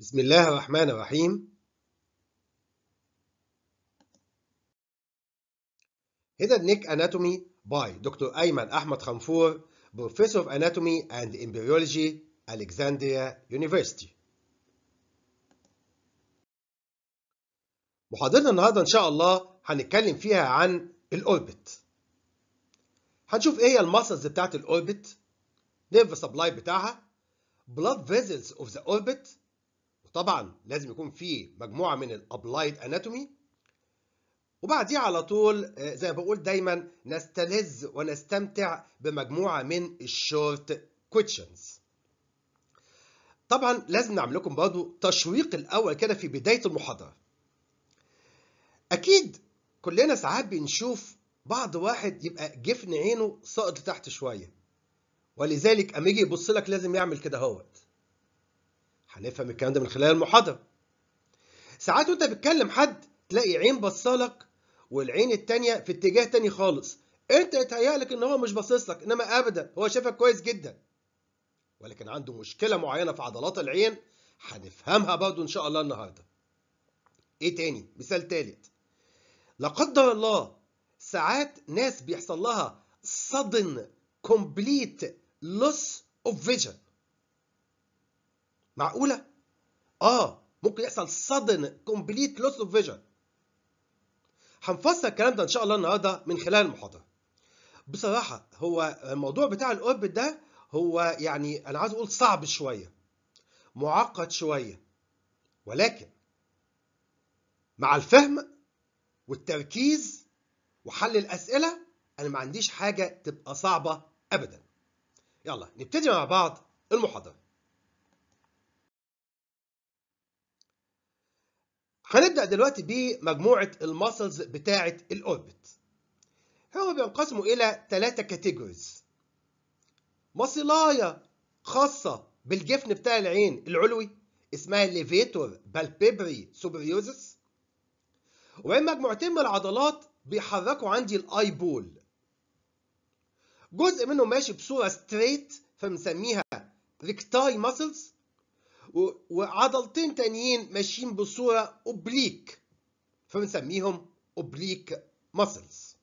بسم الله الرحمن الرحيم Hidden Neck Anatomy by Dr. أيمن أحمد خنفور Professor of Anatomy and Embryology Alexandria University محاضرتنا النهاردة إن شاء الله هنتكلم فيها عن الأوربت هنشوف إيه هي الماسلز بتاعة الأوربت نيرف سبلاي بتاعها blood vessels of the orbit طبعا لازم يكون في مجموعه من الابلايد اناتومي وبعديها على طول آه، زي ما بقول دايما نستلذ ونستمتع بمجموعه من الشورت كويتشنز طبعا لازم نعمل لكم برضه تشويق الاول كده في بدايه المحاضره اكيد كلنا ساعات بنشوف بعض واحد يبقى جفن عينه ساقط لتحت شويه ولذلك اما يجي يبص لك لازم يعمل كده اهوت هنفهم الكلام ده من خلال المحاضرة ساعات وانت بتكلم حد تلاقي عين بصلك والعين التانية في اتجاه تاني خالص انت يتهيألك ان هو مش باصص لك انما ابدا هو شافك كويس جدا ولكن عنده مشكلة معينة في عضلات العين هنفهمها برضه ان شاء الله النهارده ايه تاني مثال تالت لا قدر الله ساعات ناس بيحصل لها sudden complete loss of vision معقوله اه ممكن يحصل صدن كومبليت لوس اوف فيجن هنفسر الكلام ده ان شاء الله النهارده من خلال المحاضره بصراحه هو الموضوع بتاع الاورب ده هو يعني انا عايز اقول صعب شويه معقد شويه ولكن مع الفهم والتركيز وحل الاسئله انا ما عنديش حاجه تبقى صعبه ابدا يلا نبتدي مع بعض المحاضره هنبدأ دلوقتي بمجموعة الماسلز بتاعة الأوربت هما بينقسموا إلى ثلاثة كاتيجوريز مصلاية خاصة بالجفن بتاع العين العلوي اسمها الليفيتور بالبيبري سوبريوزس وبين مجموعتين من العضلات بيحركوا عندي الاي بول جزء منهم ماشي بصورة ستريت فبنسميها ريكتاي ماسلز وعضلتين تانيين ماشيين بصورة أوبليك فبنسميهم أوبليك ماسلز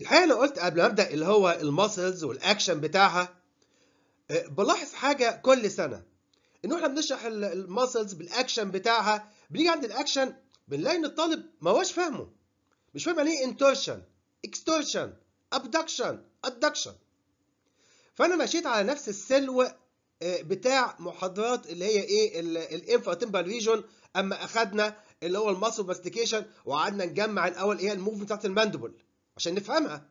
الحقيقة أنا قلت قبل ما أبدأ اللي هو الماسلز والأكشن بتاعها آه، بلاحظ حاجة كل سنة إن إحنا بنشرح الماسلز بالأكشن بتاعها بنيجي عند الأكشن بنلاقي إن الطالب ما هوش فاهمه مش فاهم يعني إيه انتورشن اكستورشن ابدكشن ادكشن فانا مشيت على نفس السلو آه، بتاع محاضرات اللي هي ايه الانفرا الانفراتمبال ريجون اما اخدنا اللي هو الماسل ماستيكيشن وقعدنا نجمع الاول ايه الموفمنت بتاعت الماندبل عشان نفهمها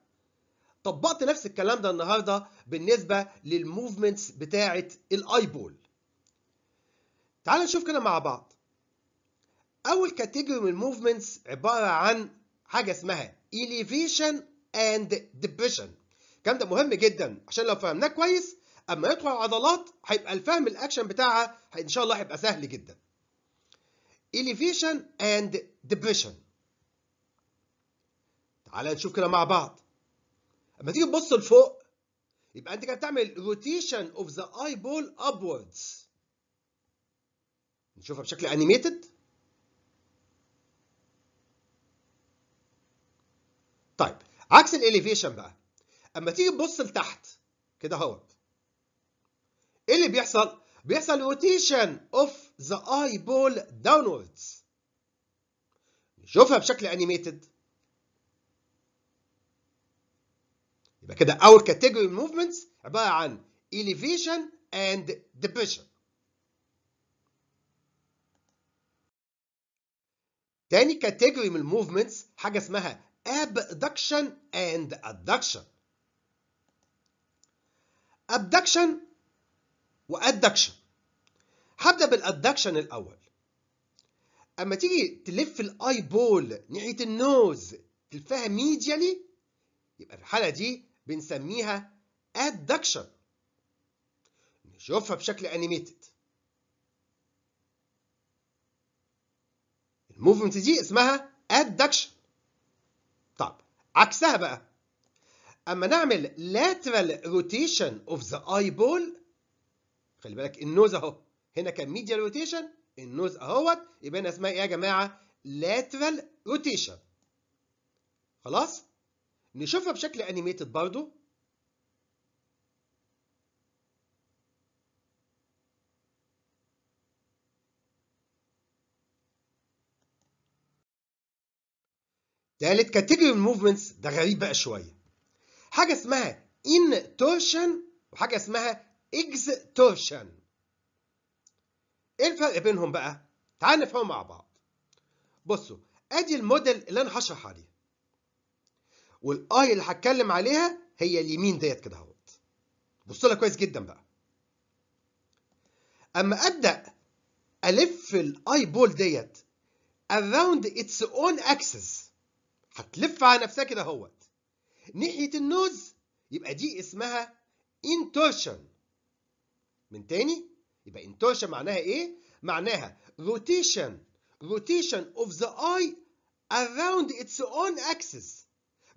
طبقت نفس الكلام ده النهارده بالنسبه للموفمنتس بتاعه الايبول تعال نشوف كده مع بعض اول كاتيجوري من الموفمنتس عباره عن حاجه اسمها elevation and depression الكلام ده مهم جدا عشان لو فهمناه كويس اما يدخل العضلات هيبقى الفهم الاكشن بتاعها ان شاء الله هيبقى سهل جدا elevation and depression تعالى نشوف كده مع بعض اما تيجي تبص لفوق يبقى انت كده بتعمل rotation of the eyeball upwards نشوفها بشكل انيميتد طيب عكس الاليفيشن بقى اما تيجي تبص لتحت كده اهوت ايه اللي بيحصل بيحصل روتيشن اوف ذا اي بول داونوردز نشوفها بشكل انيميتد يبقى كده اول كاتيجوري من موفمنتس عباره عن elevation and depression تاني كاتيجوري من الموفمنتس حاجه اسمها abduction and adduction abduction وادكشن هبدا بالادكشن الاول اما تيجي تلف الاي بول ناحيه النوز تلفها ميديالي يبقى الحاله دي بنسميها ادكشن نشوفها بشكل انيميتد الموفمنت دي اسمها ادكشن طب عكسها بقى اما نعمل lateral rotation of the eyeball خلي بالك النوز اهو هنا كان medial rotation النوز اهوت يبقى هنا اسمها ايه يا جماعه lateral rotation خلاص نشوفها بشكل انيميتد برضو تالت كاتيجوري من الموفمنتس ده غريب بقى شويه حاجه اسمها intorsion وحاجه اسمها extorsion ايه الفرق بينهم بقى تعال نفهمهم مع بعض بصوا ادي الموديل اللي انا هشرح عليه والاي اللي هتكلم عليها هي اليمين ديت كده اهوت بص لها كويس جدا بقى اما ابدا الف الاي بول ديت around its own axis هتلف على نفسها كده اهوت ناحية النوز يبقى دي اسمها intorsion من تاني يبقى intorsion معناها ايه؟ معناها rotation rotation of the eye around its own axis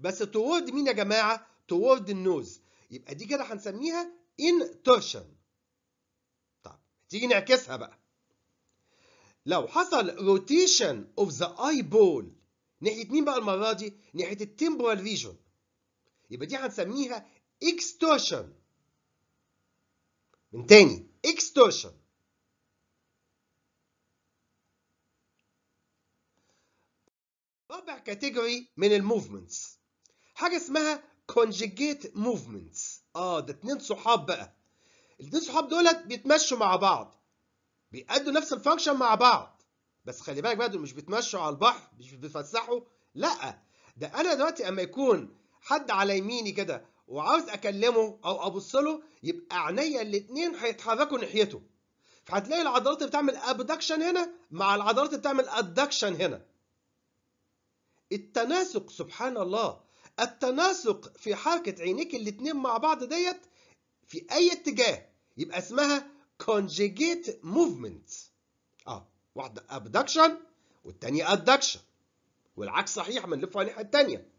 بس toward مين يا جماعة؟ toward النوز يبقى دي كده هنسميها intorsion طب تيجي نعكسها بقى لو حصل rotation of the eyeball ناحية مين بقى المرة دي؟ ناحية التمبرال ريجون يبقى دي هنسميها اكستوشن من تاني اكستوشن رابع كاتيجوري من الموفمنتس حاجه اسمها كونجيجيت موفمنتس اه ده اتنين صحاب بقى الاتنين صحاب دولت بيتمشوا مع بعض بيأدوا نفس الفانكشن مع بعض بس خلي بالك بقى دول مش بيتمشوا على البحر مش بيتفسحوا لا ده انا دلوقتي اما يكون حد على يميني كده وعاوز اكلمه او ابص له يبقى عينيا الاثنين هيتحركوا ناحيته فهتلاقي العضلات بتعمل ابدكشن هنا مع العضلات بتعمل ادكشن هنا التناسق سبحان الله التناسق في حركه عينيك الاثنين مع بعض ديت في اي اتجاه يبقى اسمها كونجيجيت موفمنت اه واحده ابدكشن والثانيه ادكشن والعكس صحيح من على الناحيه الثانيه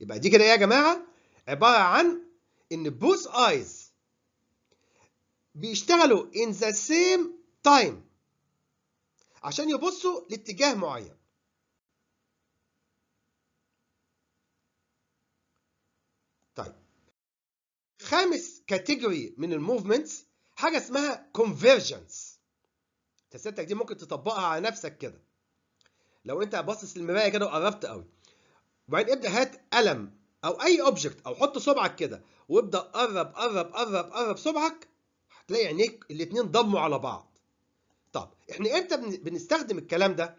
يبقى دي كده ايه يا جماعه عباره عن ان بوث ايز بيشتغلوا in the same time عشان يبصوا لاتجاه معين طيب خامس كاتيجوري من الموفمنتس حاجه اسمها convergence تسيادتك دي ممكن تطبقها على نفسك كده لو انت باصص للمرايه كده وقربت قوي وبعدين ابدا هات قلم او اي اوبجكت او حط صبعك كده وابدا قرب قرب قرب قرب صبعك هتلاقي عينيك الاثنين ضموا على بعض طب احنا امتى بنستخدم الكلام ده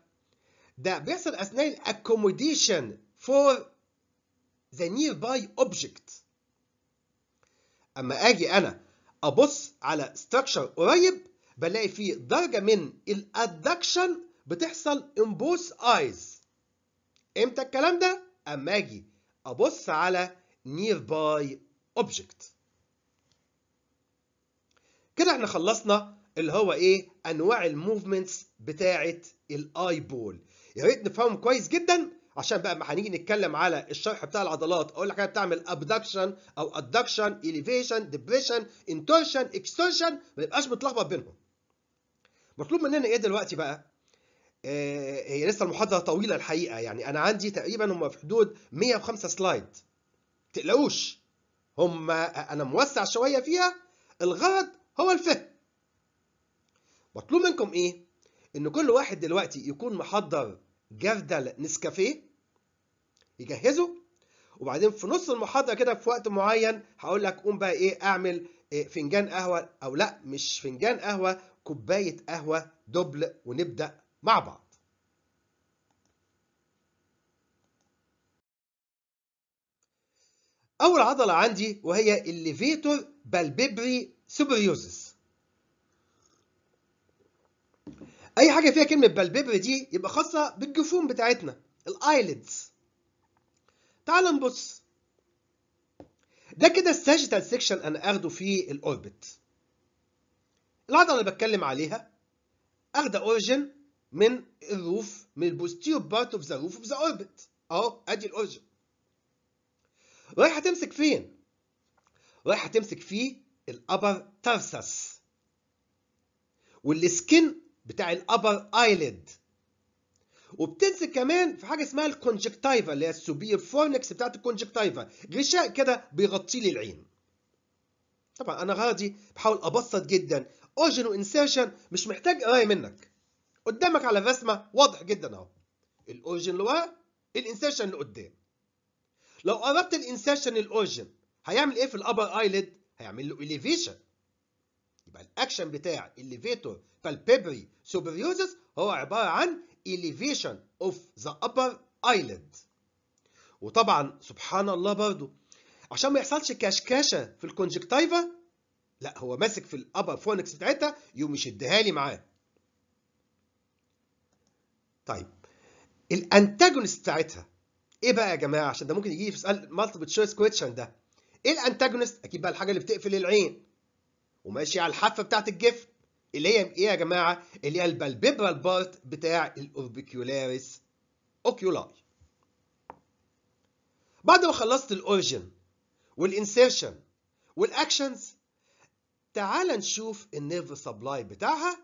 ده بيحصل اثناء الاكوموديشن فور ذا نير باي اوبجكت اما اجي انا ابص على ستراكشر قريب بلاقي فيه درجه من الادكشن بتحصل ان بوث ايز امتى الكلام ده اما اجي ابص على nearby object كده احنا خلصنا اللي هو ايه انواع الموفمنتس بتاعه الاي بول يا ريت نفهمهم كويس جدا عشان بقى ما هنيجي نتكلم على الشرح بتاع العضلات اقول لك انا بتعمل ابدكشن او ادكشن اليفيشن ديبريشن انتورشن اكستورشن ما نبقاش متلخبط بينهم مطلوب مننا ايه دلوقتي بقى آه، هي لسه المحاضره طويله الحقيقه يعني انا عندي تقريبا هم في حدود 105 سلايد تقلقوش هم انا موسع شويه فيها الغرض هو الفهم مطلوب منكم ايه ان كل واحد دلوقتي يكون محضر جردل نسكافيه يجهزه وبعدين في نص المحاضره كده في وقت معين هقول لك قوم بقى ايه اعمل إيه فنجان قهوه او لا مش فنجان قهوه كوبايه قهوه دبل ونبدا مع بعض أول عضلة عندي وهي الليفيتور بالبيبري سوبريوزس أي حاجة فيها كلمة بالبيبري دي يبقى خاصة بالجفون بتاعتنا الايليدز تعال نبص ده كده الساجيتال سيكشن أنا أخده في الأوربت العضلة اللي بتكلم عليها أخده أوريجن من الروف من البوستيريور بارت اوف ذا روف اوف ذا اوربت اهو ادي الاورجن رايحه تمسك فين رايحه تمسك في الابر تارسس والسكن بتاع الابر ايليد وبتمسك كمان في حاجه اسمها الكونجكتايفا اللي هي السوبير فورنكس بتاعت الكونجكتايفا غشاء كده بيغطي لي العين طبعا انا غادي بحاول ابسط جدا اوجن وانسيرشن مش محتاج قرايه منك قدامك على الرسمه واضح جدا اهو الاوجن اللي ورا الانسيرشن اللي قدام لو قربت الانسيرشن الاوجن هيعمل ايه في الابر ايليد هيعمل له اليفيشن يبقى الاكشن بتاع الليفيتور بالبيبري سوبريوزس هو عباره عن elevation of the upper eyelid وطبعا سبحان الله برضو عشان ما يحصلش كشكشه في الكونجكتيفا لا هو ماسك في الابر فونكس بتاعتها يقوم يشدها لي معاه طيب الانتاجونست بتاعتها ايه بقى يا جماعه عشان ده ممكن يجي لي في سؤال مالتيبل تشويس كويتشن ده ايه الانتاجونست اكيد بقى الحاجه اللي بتقفل العين وماشيه على الحافه بتاعت الجفن اللي هي ايه يا جماعه اللي هي البالبيبرال بارت بتاع الاوربيكولاريس اوكيولاي بعد ما خلصت الاوريجن والانسيرشن والاكشنز تعال نشوف النيرف سبلاي بتاعها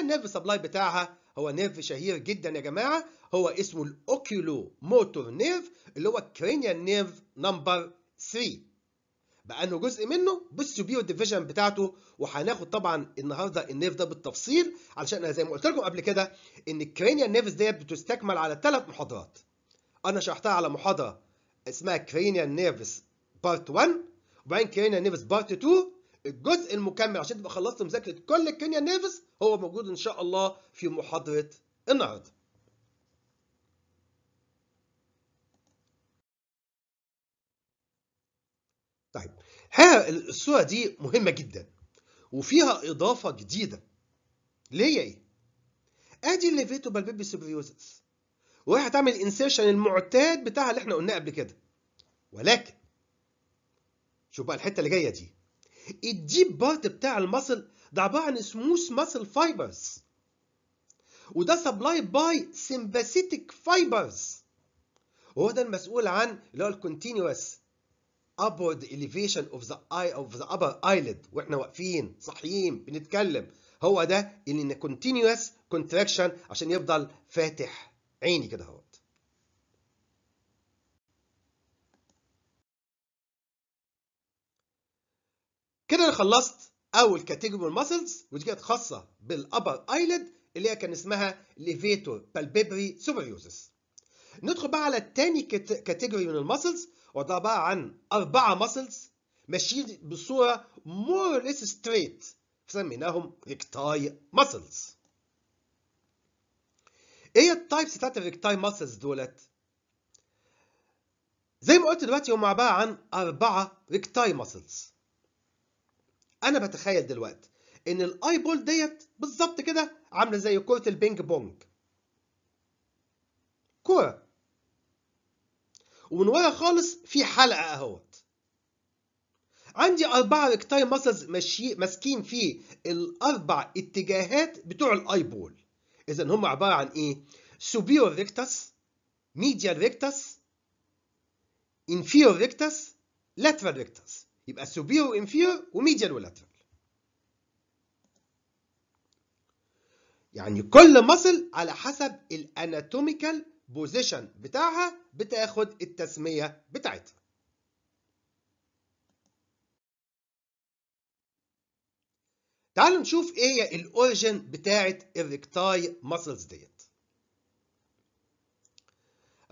النيرف سبلاي بتاعها هو نيرف شهير جدا يا جماعه هو اسمه الاوكيولو موتور نيرف اللي هو الكرينيال نيرف نمبر 3 بقى انه جزء منه بالسوبير ديفيجن بتاعته وهناخد طبعا النهارده النيرف ده بالتفصيل علشان انا زي ما قلت لكم قبل كده ان الكرينيال نيرفز ديت بتستكمل على ثلاث محاضرات انا شرحتها على محاضره اسمها كرينيال نيرفز بارت 1 وبعدين كرينيال نيرفز بارت 2 الجزء المكمل عشان تبقى خلصت مذاكره كل الكيمياء النيفس هو موجود ان شاء الله في محاضره النهارده طيب ها الصوره دي مهمه جدا وفيها اضافه جديده ليه ايه ادي الليفيتو بالبيبي سيبريوزس وهي هتعمل انسيرشن المعتاد بتاعها اللي احنا قلناه قبل كده ولكن شوف بقى الحته اللي جايه دي الديب بارت بتاع المسل ده عباره عن سموث مسل فايبرز وده سبلاي باي سمباثيتك فايبرز وهو ده المسؤول عن اللي هو الكونتينوس upward elevation of the اي اوف ذا upper eyelid واحنا واقفين صاحيين بنتكلم هو ده اللي continuous contraction عشان يفضل فاتح عيني كده اهو كده انا خلصت اول كاتيجوري من الماسلز ودي كانت خاصه بالابر ايلد اللي هي كان اسمها ليفيتور بالبيبري سوبريوزس ندخل بقى على الثاني كاتيجوري من الماسلز وده بقى عن اربعه ماسلز ماشيين بصوره مور ليس ستريت سميناهم ريكتاي ماسلز ايه التايبس بتاعت الريكتاي ماسلز دولت زي ما قلت دلوقتي هم عباره عن اربعه ريكتاي ماسلز انا بتخيل دلوقتي ان الاي بول ديت بالظبط كده عامله زي كره البينج بونج كره ومن ورا خالص في حلقه اهوت عندي اربعه ريكتاي ماسلز ماسكين في الاربع اتجاهات بتوع الاي بول اذا هم عباره عن ايه superior ريكتاس medial ريكتاس inferior ريكتاس lateral ريكتاس يبقى السوبير انفيرو وميديال ولاترال يعني كل مصل على حسب الاناتوميكال بوزيشن بتاعها بتاخد التسميه بتاعتها تعالوا نشوف ايه هي الاوريجن بتاعت الريكتاي ماسلز ديت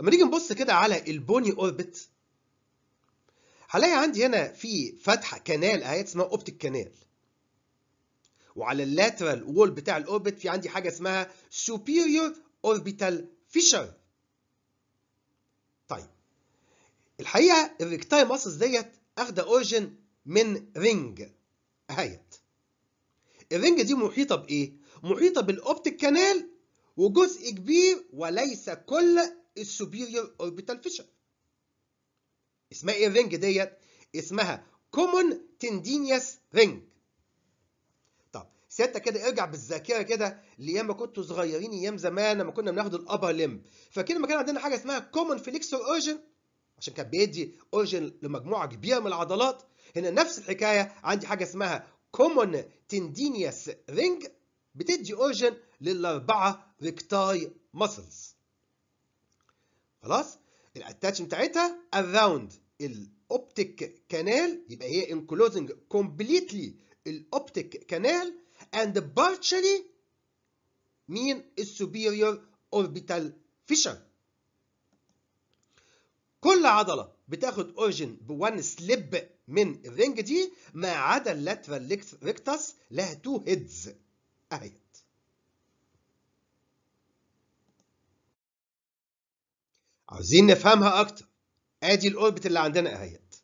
اما نيجي نبص كده على البوني اوربت هلاقي عندي هنا في فتحه كنال اهي اسمها اوبتيك كنال وعلى اللاترال وول بتاع الاوربت في عندي حاجه اسمها superior orbital fissure طيب الحقيقه الريكتاي ماسلز ديت اخده اوريجن من رينج اهيت الرينج دي محيطة بإيه؟ محيطة بالأوبتيك كانال وجزء كبير وليس كل السوبيريور أوربيتال فيشر اسمها ايه الرنج ديت اسمها كومون تندينيس رينج طب سيادتك كده ارجع بالذاكره كده لايام ما كنتوا صغيرين ايام زمان لما كنا بناخد الابر ليمب فاكرين لما كان عندنا حاجه اسمها كومون فليكسور اورجن عشان كان بيدي اورجن لمجموعه كبيره من العضلات هنا نفس الحكايه عندي حاجه اسمها كومون تندينيس رينج بتدي اورجن للاربعه ريكتاي ماسلز خلاص الاتاتش بتاعتها اراوند الاوبتيك كانال يبقى هي انكلوزنج كومبليتلي الاوبتيك كانال اند بارتشلي مين السوبيريور اوربيتال فيشر كل عضله بتاخد اورجن بوان سليب من الرنج دي ما عدا اللاترال ريكتاس لها تو هيدز اهي عايزين نفهمها اكتر ادي الاوربت اللي عندنا اهيت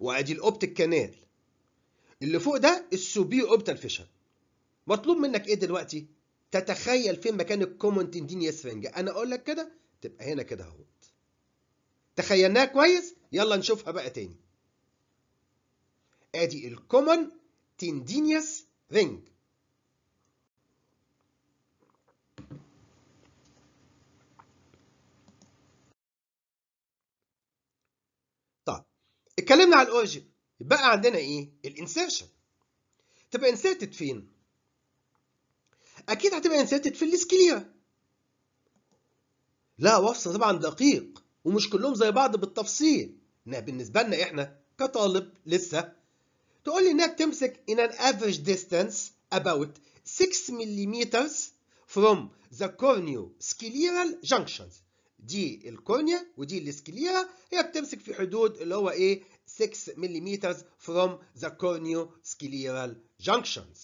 وادي الاوبتيك كانال اللي فوق ده السوبي اوبتال فيشر مطلوب منك ايه دلوقتي تتخيل فين مكان الكومون تندينيس فنج انا اقول لك كده تبقى هنا كده اهوت تخيلناها كويس يلا نشوفها بقى تاني ادي الكومون تندينيس رينج اتكلمنا على الاوجن يبقى عندنا ايه الانسيرشن تبقى انسيرتد فين اكيد هتبقى انسيرتد في السكليرا لا وصف طبعا دقيق ومش كلهم زي بعض بالتفصيل انها بالنسبه لنا احنا كطالب لسه تقول لي انها بتمسك in an average distance about 6 فروم from the سكليرال junctions دي الكورنيا ودي الاسكليرا هي بتمسك في حدود اللي هو ايه 6 ملم from the سكليرال junctions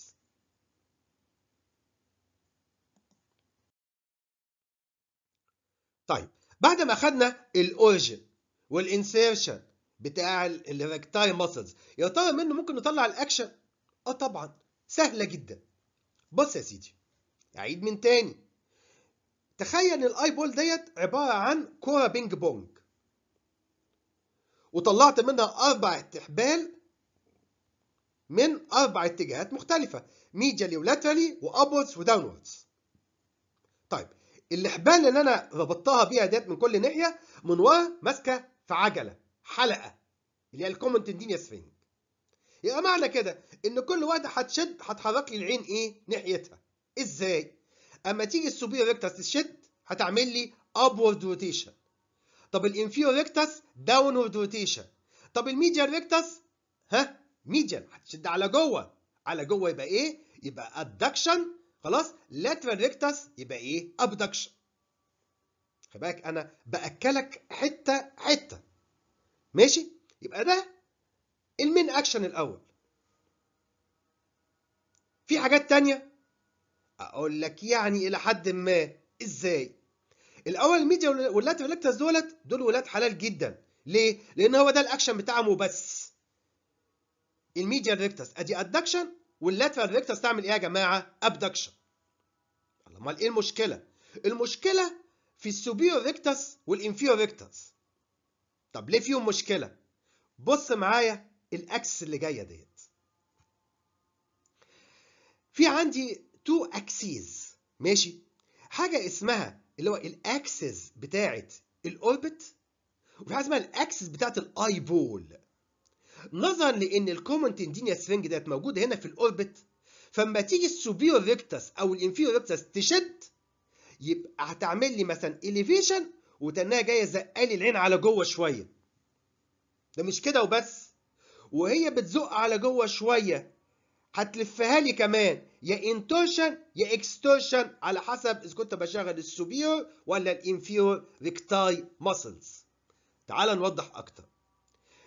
طيب بعد ما اخذنا الاورجن والانسيرشن بتاع الريكتاي ماسلز يا ترى منه ممكن نطلع الاكشن اه طبعا سهله جدا بص يا سيدي اعيد من تاني تخيل الاي بول ديت عباره عن كره بينج بونج وطلعت منها اربع حبال من اربع اتجاهات مختلفه ميديالي ولاترالي وابوردز وداونوردز طيب الحبال اللي انا ربطتها بيها ديت من كل ناحيه من ورا ماسكه في عجله حلقه اللي هي الكومنت تندينيا سفنج يبقى معنى كده ان كل واحده هتشد هتحرك لي العين ايه ناحيتها ازاي اما تيجي السوبيريور ريكتس تشد هتعمل لي ابورد روتيشن طب الانفيريور ريكتس داونورد روتيشن طب الميديال ريكتس ها ميديال هتشد على جوه على جوه يبقى ايه يبقى ادكشن خلاص لاترال ريكتس يبقى ايه ابدكشن خلي بالك انا باكلك حته حته ماشي يبقى ده المين اكشن الاول في حاجات تانية اقول لك يعني الى حد ما ازاي الاول الميديا ولات لاكتاز دولت دول ولاد حلال جدا ليه لان هو ده الاكشن بتاعهم وبس الميديا ريكتاس ادي ادكشن واللاتيف ريكتاس تعمل ايه يا جماعه ابدكشن امال ايه المشكله المشكله في السوبيو ريكتاس والانفيو ريكتاس طب ليه فيهم مشكله بص معايا الاكس اللي جايه ديت في عندي تو اكسيز ماشي حاجه اسمها اللي هو الاكسس بتاعه الاوربت وفي حاجه اسمها الاكسس بتاعه الاي بول نظرا لان الكومنت اندينيا سفنج ديت موجوده هنا في الاوربت فلما تيجي السوبيور ريكتس او الانفيور ريكتس تشد يبقى هتعمل لي مثلا اليفيشن وتنها جايه زقالي العين على جوه شويه ده مش كده وبس وهي بتزق على جوه شويه هتلفها لي كمان يا انتوشن يا اكستوشن على حسب اذا كنت بشغل السوبيور ولا الانفيور ريكتاي ماسلز تعال نوضح اكتر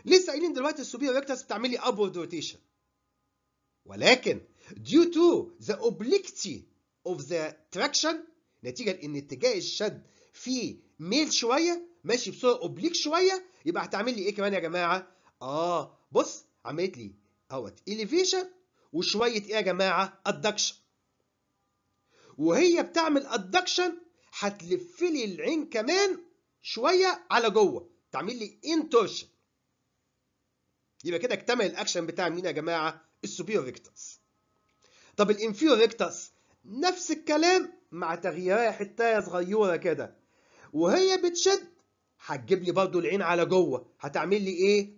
لسه قايلين دلوقتي السوبيور ريكتاس بتعمل لي ابورد روتيشن ولكن ديو تو ذا اوبليكتي اوف ذا تراكشن نتيجه لان اتجاه الشد فيه ميل شويه ماشي بسرعه اوبليك شويه يبقى هتعمل لي ايه كمان يا جماعه اه بص عملت لي اهوت اليفيشن وشوية إيه يا جماعة أدكشن وهي بتعمل أدكشن هتلف لي العين كمان شوية على جوه تعمل لي انتوشن يبقى كده اكتمل الاكشن بتاع مين يا جماعه السوبيريور ريكتس طب الانفيريور ريكتس نفس الكلام مع تغييرها حتايه صغيره كده وهي بتشد هتجيب لي برضو العين على جوه هتعمل لي ايه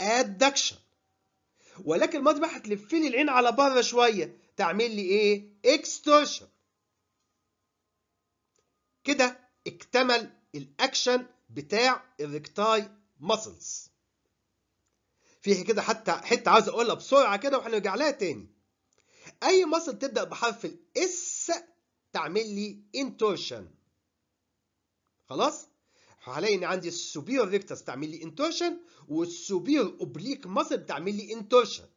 ادكشن ولكن المضربة هتلف لي العين على بره شوية تعمل لي إيه؟ إكستورشن كده اكتمل الأكشن بتاع الريكتاي ماسلز في كده حتى حته عاوز اقولها بسرعه كده وهنرجع لها تاني اي مصل تبدا بحرف الاس تعمل لي انتورشن خلاص ان عندي السوبير ريكتس تعمل لي انتورشن والسوبير اوبليك مصر تعمل لي انتورشن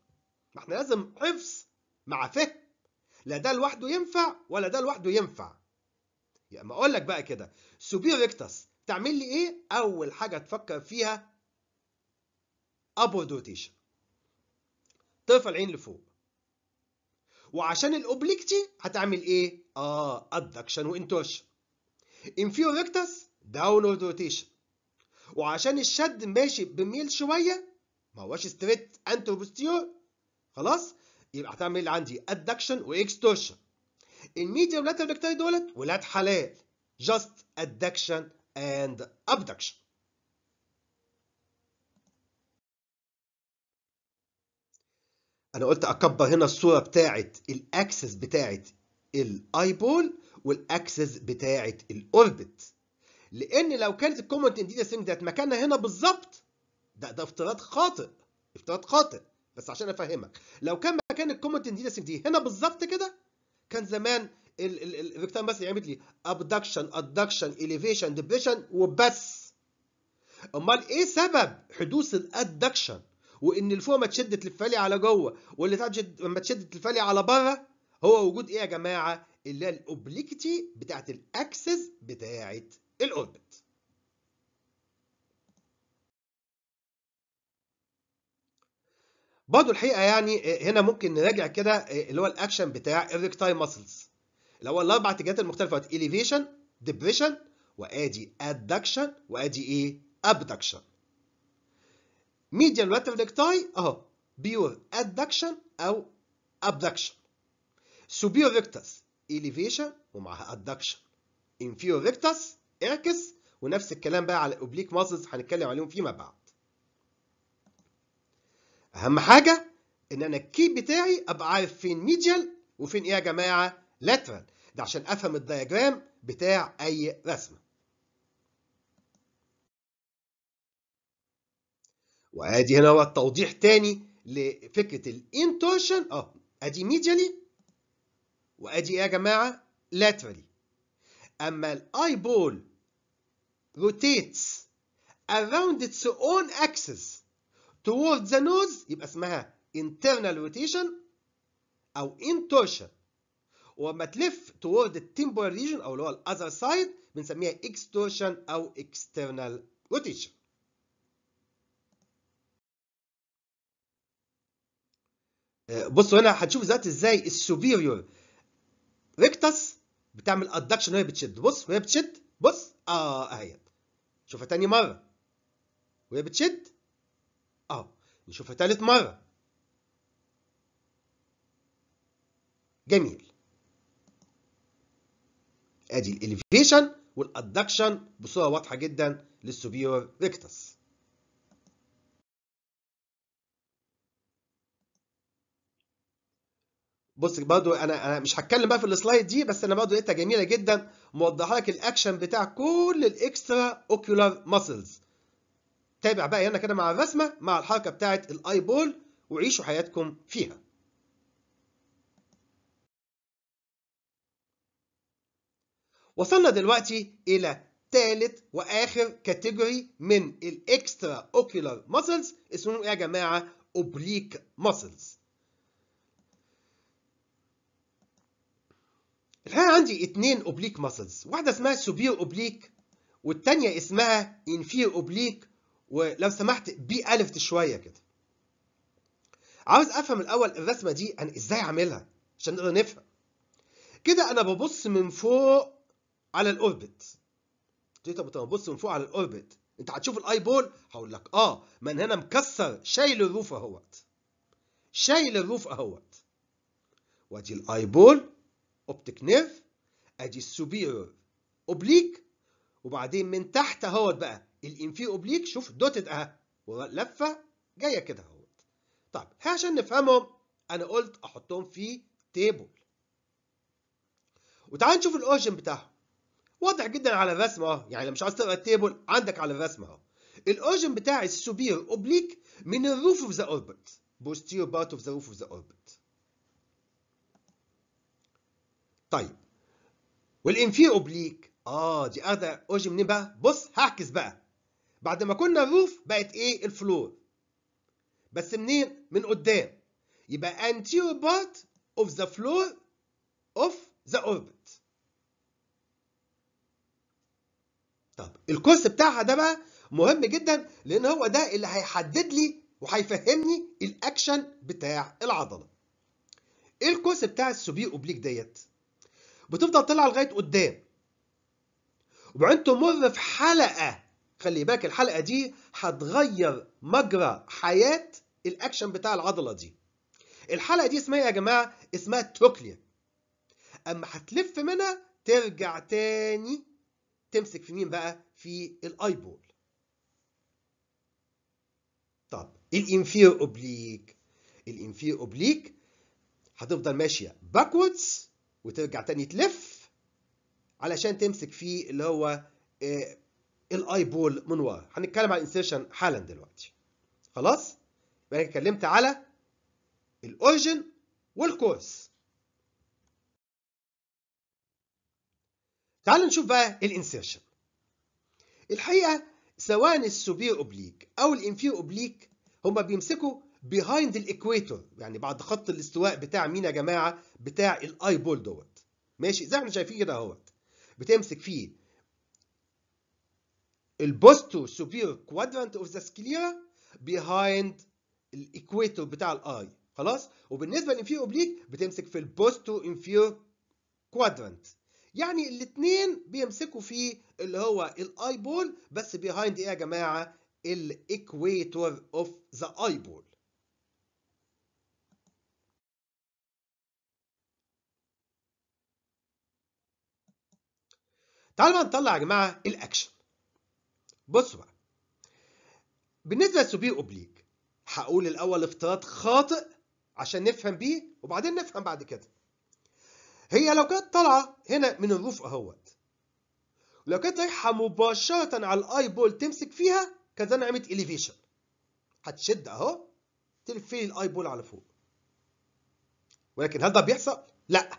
ما احنا لازم حفظ مع فهم لا ده لوحده ينفع ولا ده لوحده ينفع يا اما اقول لك بقى كده سوبير ريكتس تعمل لي ايه اول حاجه تفكر فيها ابورد روتيشن ترفع العين لفوق وعشان الاوبليكتي هتعمل ايه اه ادكشن وانتورشن ريكتس داونورد روتيشن وعشان الشد ماشي بميل شويه ما هوش ستريت انتر بوستيور خلاص يبقى هتعمل اللي عندي ادكشن واكستورشن الميديوم لاترال ريكتاي دولت ولاد حلال جاست ادكشن اند ابدكشن انا قلت اكبر هنا الصوره بتاعه الاكسس بتاعه الايبول والاكسس بتاعه الاوربت لان لو كانت الكومنت ديتا ثينج ذات مكانها هنا بالظبط ده ده افتراض خاطئ افتراض خاطئ بس عشان افهمك لو كان مكان الكومنت ديتا ثينج دي هنا بالظبط كده كان زمان الفيكتور بس يعمل لي ابدكشن ادكشن اليفيشن ديبريشن وبس امال ايه سبب حدوث الادكشن وان الفوق ما تشدت تلفالي على جوه واللي تحت لما تشدت تلفالي على بره هو وجود ايه يا جماعه اللي هي الاوبليكتي بتاعت الاكسس بتاعت الأوربت برضه الحقيقه يعني آه، هنا ممكن نراجع كده آه، اللي هو الاكشن بتاع الريكتاي ماسلز اللي هو الاربع اتجاهات المختلفه اليفيشن ديبريشن وادي ادكشن وادي ايه ابدكشن ميديان راتر ريكتاي اهو بيور ادكشن او ابدكشن سوبيور ريكتاس اليفيشن ومعها ادكشن انفيور ريكتاس اعكس ونفس الكلام بقى على الاوبليك ماسلز هنتكلم عليهم فيما بعد اهم حاجه ان انا الكي بتاعي ابقى عارف فين ميديال وفين ايه يا جماعه لاترال ده عشان افهم الدياجرام بتاع اي رسمه وادي هنا هو التوضيح تاني لفكره الانتورشن اه ادي ميديالي وادي ايه يا جماعه لاترالي اما الاي بول rotates around its own axis towards the nose يبقى اسمها internal rotation أو intorsion ولما تلف toward the temporal region أو اللي هو other side بنسميها extorsion أو external rotation بصوا هنا هتشوف دلوقتي ازاي السوبيريور ريكتس بتعمل ادكشن وهي بتشد بص وهي بتشد بص آه اهي نشوفها تاني مرة وهي بتشد آه نشوفها تالت مرة جميل ادي الاليفيشن والادكشن بصوره واضحه جدا للسوبيور ريكتس بص برضو انا انا مش هتكلم بقى في السلايد دي بس انا برضو لقيتها جميله جدا موضحه لك الاكشن بتاع كل الاكسترا اوكيولار ماسلز تابع بقى هنا كده مع الرسمه مع الحركه بتاعه الاي بول وعيشوا حياتكم فيها وصلنا دلوقتي الى ثالث واخر كاتيجوري من الاكسترا اوكيولار ماسلز اسمهم ايه يا جماعه اوبليك ماسلز الحقيقه عندي اثنين اوبليك ماسلز واحده اسمها سوبير اوبليك والثانيه اسمها انفير اوبليك ولو سمحت بي الفت شويه كده عاوز افهم الاول الرسمه دي انا ازاي عاملها عشان نقدر نفهم كده انا ببص من فوق على الاوربت طب طب ببص من فوق على الاوربت انت هتشوف الاي بول هقول لك اه من هنا مكسر شايل الروف اهوت شايل الروف اهوت وادي الاي بول اوبتيك نيرف ادي السوبيرور اوبليك وبعدين من تحت اهوت بقى الانفير اوبليك شوف دوتد اهي لفه جايه كده اهوت طيب عشان نفهمهم انا قلت احطهم في تيبل وتعال نشوف الاوريجن بتاعهم واضح جدا على الرسمه اهو يعني لو مش عايز تقرا التيبل عندك على الرسمه اهو الاوريجن بتاع السوبير اوبليك من الروف اوف ذا اوربت بوستير بارت اوف ذا روف اوف ذا اوربت طيب والانفي اوبليك اه دي اخده اوجي منين بقى بص هعكس بقى بعد ما كنا الروف بقت ايه الفلور بس منين من قدام يبقى anterior part of the floor of the orbit طب الكورس بتاعها ده بقى مهم جدا لان هو ده اللي هيحدد لي وهيفهمني الاكشن بتاع العضله ايه الكورس بتاع السوبي اوبليك ديت بتفضل تطلع لغايه قدام وبعدين تمر في حلقه خلي بالك الحلقه دي هتغير مجرى حياه الاكشن بتاع العضله دي الحلقه دي اسمها إيه يا جماعه اسمها تروكليا اما هتلف منها ترجع تاني تمسك في مين بقى في الايبول طب الانفير اوبليك الانفير اوبليك هتفضل ماشيه باكوردز وترجع تاني تلف علشان تمسك فيه اللي هو آه، الاي بول من ورا هنتكلم على الانسيرشن حالا دلوقتي خلاص يبقى انا اتكلمت على الاوريجن والكورس تعال نشوف بقى الانسيرشن الحقيقه سواء السوبير اوبليك او الانفير اوبليك هما بيمسكوا behind الاكويتور يعني بعد خط الاستواء بتاع مين يا جماعه بتاع الاي بول دوت ماشي زي ما احنا شايفين كده اهوت بتمسك فيه البوستو سوبير كوادرانت اوف ذا سكليرا بيهايند الاكويتور بتاع الاي خلاص وبالنسبه للانفير اوبليك بتمسك في البوستو انفير كوادرانت يعني الاثنين بيمسكوا في اللي هو الاي بول بس بيهايند ايه يا جماعه الاكويتور اوف ذا اي بول تعالوا بقى نطلع يا جماعه الاكشن بصوا بقى بالنسبه لسوبي اوبليك هقول الاول افتراض خاطئ عشان نفهم بيه وبعدين نفهم بعد كده هي لو كانت طالعه هنا من الروف اهوت لو كانت رايحه مباشره على الاي بول تمسك فيها كذا زمان عملت اليفيشن هتشد اهو تلفي الاي بول على فوق ولكن هل ده بيحصل؟ لا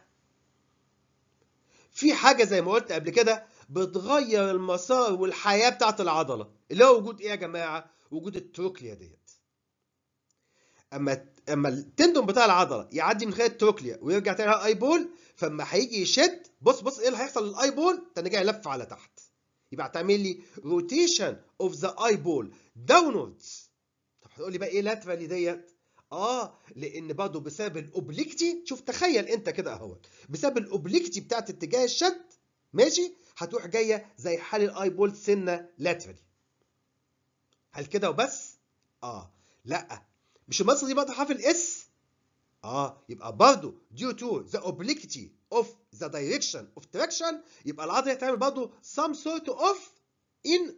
في حاجه زي ما قلت قبل كده بتغير المسار والحياه بتاعت العضله اللي هو وجود ايه يا جماعه وجود التروكليا ديت اما اما التندون بتاع العضله يعدي من خلال التروكليا ويرجع تاني على بول فاما هيجي يشد بص بص ايه اللي هيحصل للاي تاني ترجع يلف على تحت يبقى هتعمل لي روتيشن اوف ذا اي بول داونوردز طب هتقول لي بقى ايه لاترالي ديت اه لان برضه بسبب الاوبليكتي شوف تخيل انت كده اهوت بسبب الاوبليكتي بتاعت اتجاه الشد ماشي هتروح جايه زي حال الاي بول سنه لاترالي هل كده وبس اه لا مش المصل دي برضه حرف الاس اه يبقى برضه due to the obliquity of the direction of traction يبقى العضله هتعمل برضه some sort of in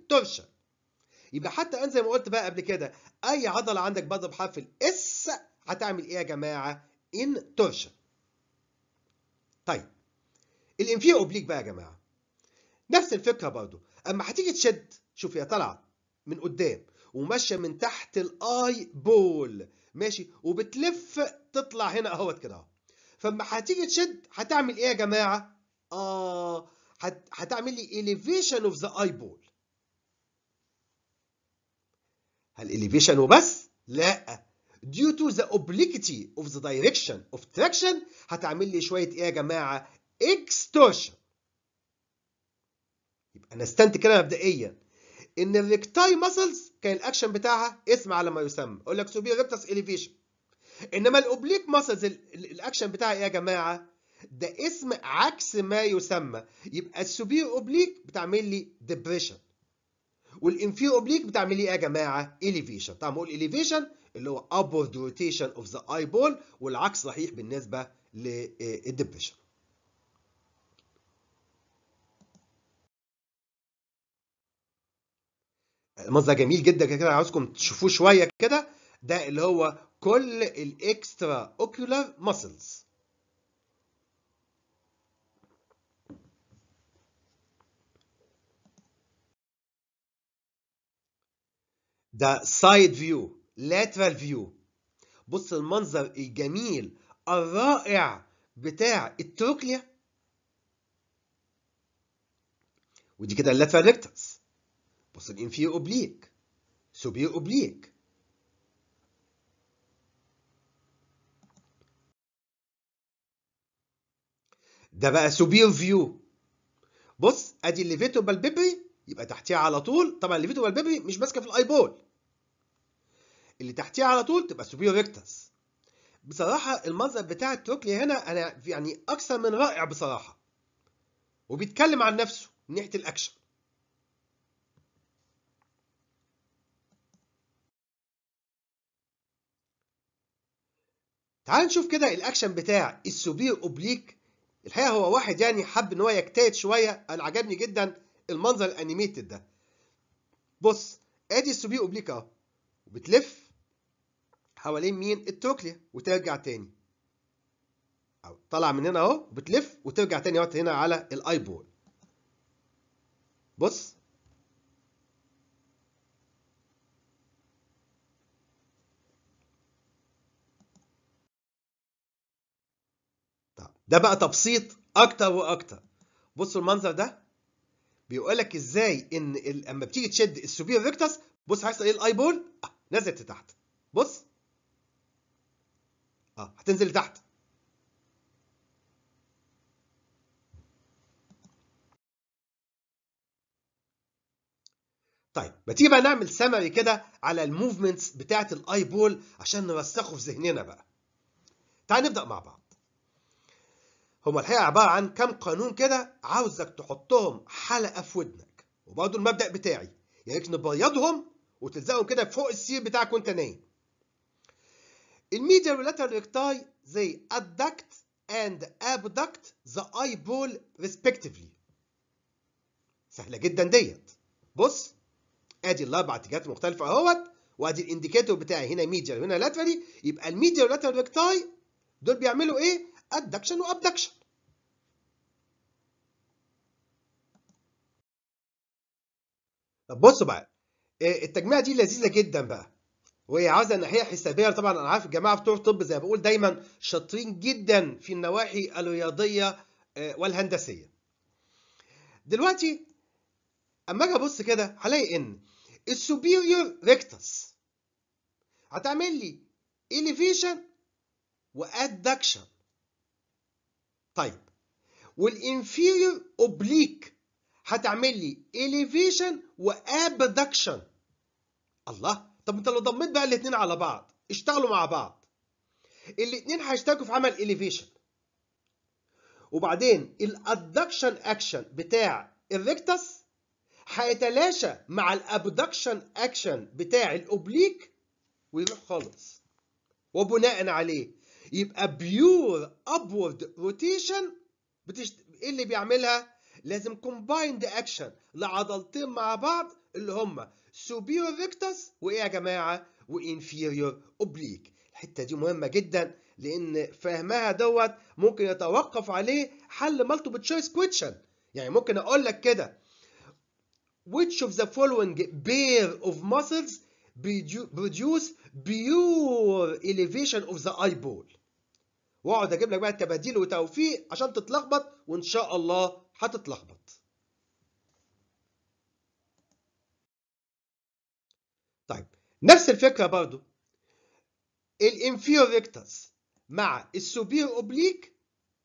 يبقى حتى انت زي ما قلت بقى قبل كده اي عضله عندك بدأ بحرف الاس هتعمل ايه يا جماعه انترشن طيب الانفير اوبليك بقى يا جماعه نفس الفكره برضو اما هتيجي تشد شوف هي طالعه من قدام وماشيه من تحت الاي بول ماشي وبتلف تطلع هنا اهوت كده اهو فاما هتيجي تشد هتعمل ايه يا جماعه اه هتعمل لي اوف ذا اي بول الاليفيشن وبس لا due to the obliquity of the direction of traction هتعمل لي شويه ايه يا جماعه extortion يبقى نستنتج كده مبدئيا ان الريكتاي ماسلز كان الاكشن بتاعها اسم على ما يسمى اقول لك سوبير ريكتس اليفيشن انما الاوبليك ماسلز الاكشن بتاعها ايه يا جماعه ده اسم عكس ما يسمى يبقى السوبير اوبليك بتعمل لي ديبريشن والانفي اوبليك بتعمل ايه يا جماعه؟ اليفيشن طب اقول اليفيشن اللي هو upward rotation of the eyeball والعكس صحيح بالنسبه للديبريشن آه، المصدر جميل جدا كده عاوزكم تشوفوه شويه كده ده اللي هو كل الاكسترا اوكيولار ماسلز ده سايد فيو لاترال فيو بص المنظر الجميل الرائع بتاع التروكليا ودي كده اللاترال ريكتس بص الانفير اوبليك سوبير اوبليك ده بقى سوبير فيو بص ادي الليفيتو بالبيبري يبقى تحتيها على طول طبعا الليفيتو بالبيبري مش ماسكه في الايبول اللي تحتيها على طول تبقى سوبيريور ريكتس بصراحة المنظر بتاع التروكلي هنا أنا يعني أكثر من رائع بصراحة وبيتكلم عن نفسه من ناحية الأكشن تعال نشوف كده الاكشن بتاع السوبير اوبليك الحقيقه هو واحد يعني حب ان هو يجتهد شويه انا عجبني جدا المنظر الانيميتد ده بص ادي السوبير اوبليك اهو وبتلف حوالين مين التروكليا وترجع تاني أو طلع من هنا اهو بتلف وترجع تاني اهو هنا على الاي بول بص طيب، ده بقى تبسيط اكتر واكتر بصوا المنظر ده بيقول لك ازاي ان لما بتيجي تشد السوبير ريكتس بص هيحصل ايه الاي بول نزلت تحت بص اه هتنزل لتحت طيب ما تيجي بقى نعمل سمري كده على الموفمنتس بتاعت الاي بول عشان نرسخه في ذهننا بقى تعال نبدا مع بعض هما الحقيقه عباره عن كام قانون كده عاوزك تحطهم حلقه في ودنك وبرضه المبدا بتاعي يا يعني ريت نبيضهم وتلزقهم كده فوق السير بتاعك وانت نايم الميديا ريلاتر ريكتاي they adduct and abduct the eyeball respectively سهله جدا ديت بص ادي الاربع اتجاهات المختلفه اهوت وادي الانديكيتور بتاعي هنا ميديا وهنا لاترالي يبقى الميديا ريلاتر ريكتاي دول بيعملوا ايه؟ ادكشن وابدكشن طب بصوا بقى آه، التجميعه دي لذيذه جدا بقى وهي عاوزه ناحيه حسابيه طبعا انا عارف الجماعه بتوع الطب زي ما بقول دايما شاطرين جدا في النواحي الرياضيه آه، والهندسيه دلوقتي اما اجي ابص كده هلاقي ان السوبيريور ريكتس هتعمل لي اليفيشن وادكشن طيب والانفيريور اوبليك هتعمل لي اليفيشن وابدكشن الله طب انت لو ضميت بقى الاثنين على بعض اشتغلوا مع بعض الاثنين هيشتركوا في عمل اليفيشن وبعدين الادكشن اكشن بتاع الريكتس هيتلاشى مع الابدكشن اكشن بتاع الاوبليك ويروح خالص وبناء عليه يبقى بيور ابورد روتيشن بتشت... ايه اللي بيعملها لازم كومبايند اكشن لعضلتين مع بعض اللي هما superior rectus وايه يا جماعه وانفيريور اوبليك الحته دي مهمه جدا لان فهمها دوت ممكن يتوقف عليه حل multiple choice question يعني ممكن اقول لك كده which of the following pair of muscles produce pure elevation of the eyeball واقعد اجيب لك بقى التباديل وتوفيق عشان تتلخبط وان شاء الله هتتلخبط نفس الفكرة برضو الانفيرو ريكتس مع السوبير اوبليك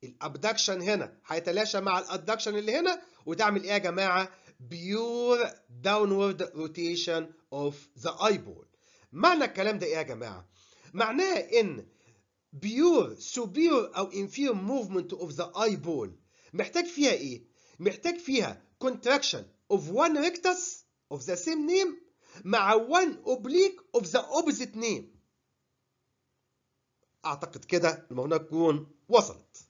الابدكشن هنا هيتلاشى مع الادكشن اللي هنا وتعمل ايه يا جماعه بيور داونورد روتيشن اوف ذا اي بول معنى الكلام ده ايه يا جماعه معناه ان بيور سوبير او انفير موفمنت اوف ذا اي بول محتاج فيها ايه محتاج فيها كونتراكشن اوف وان ريكتس اوف ذا سيم نيم مع 1 اوبليك اوف ذا اوبزيت نيم اعتقد كده الموضوع تكون وصلت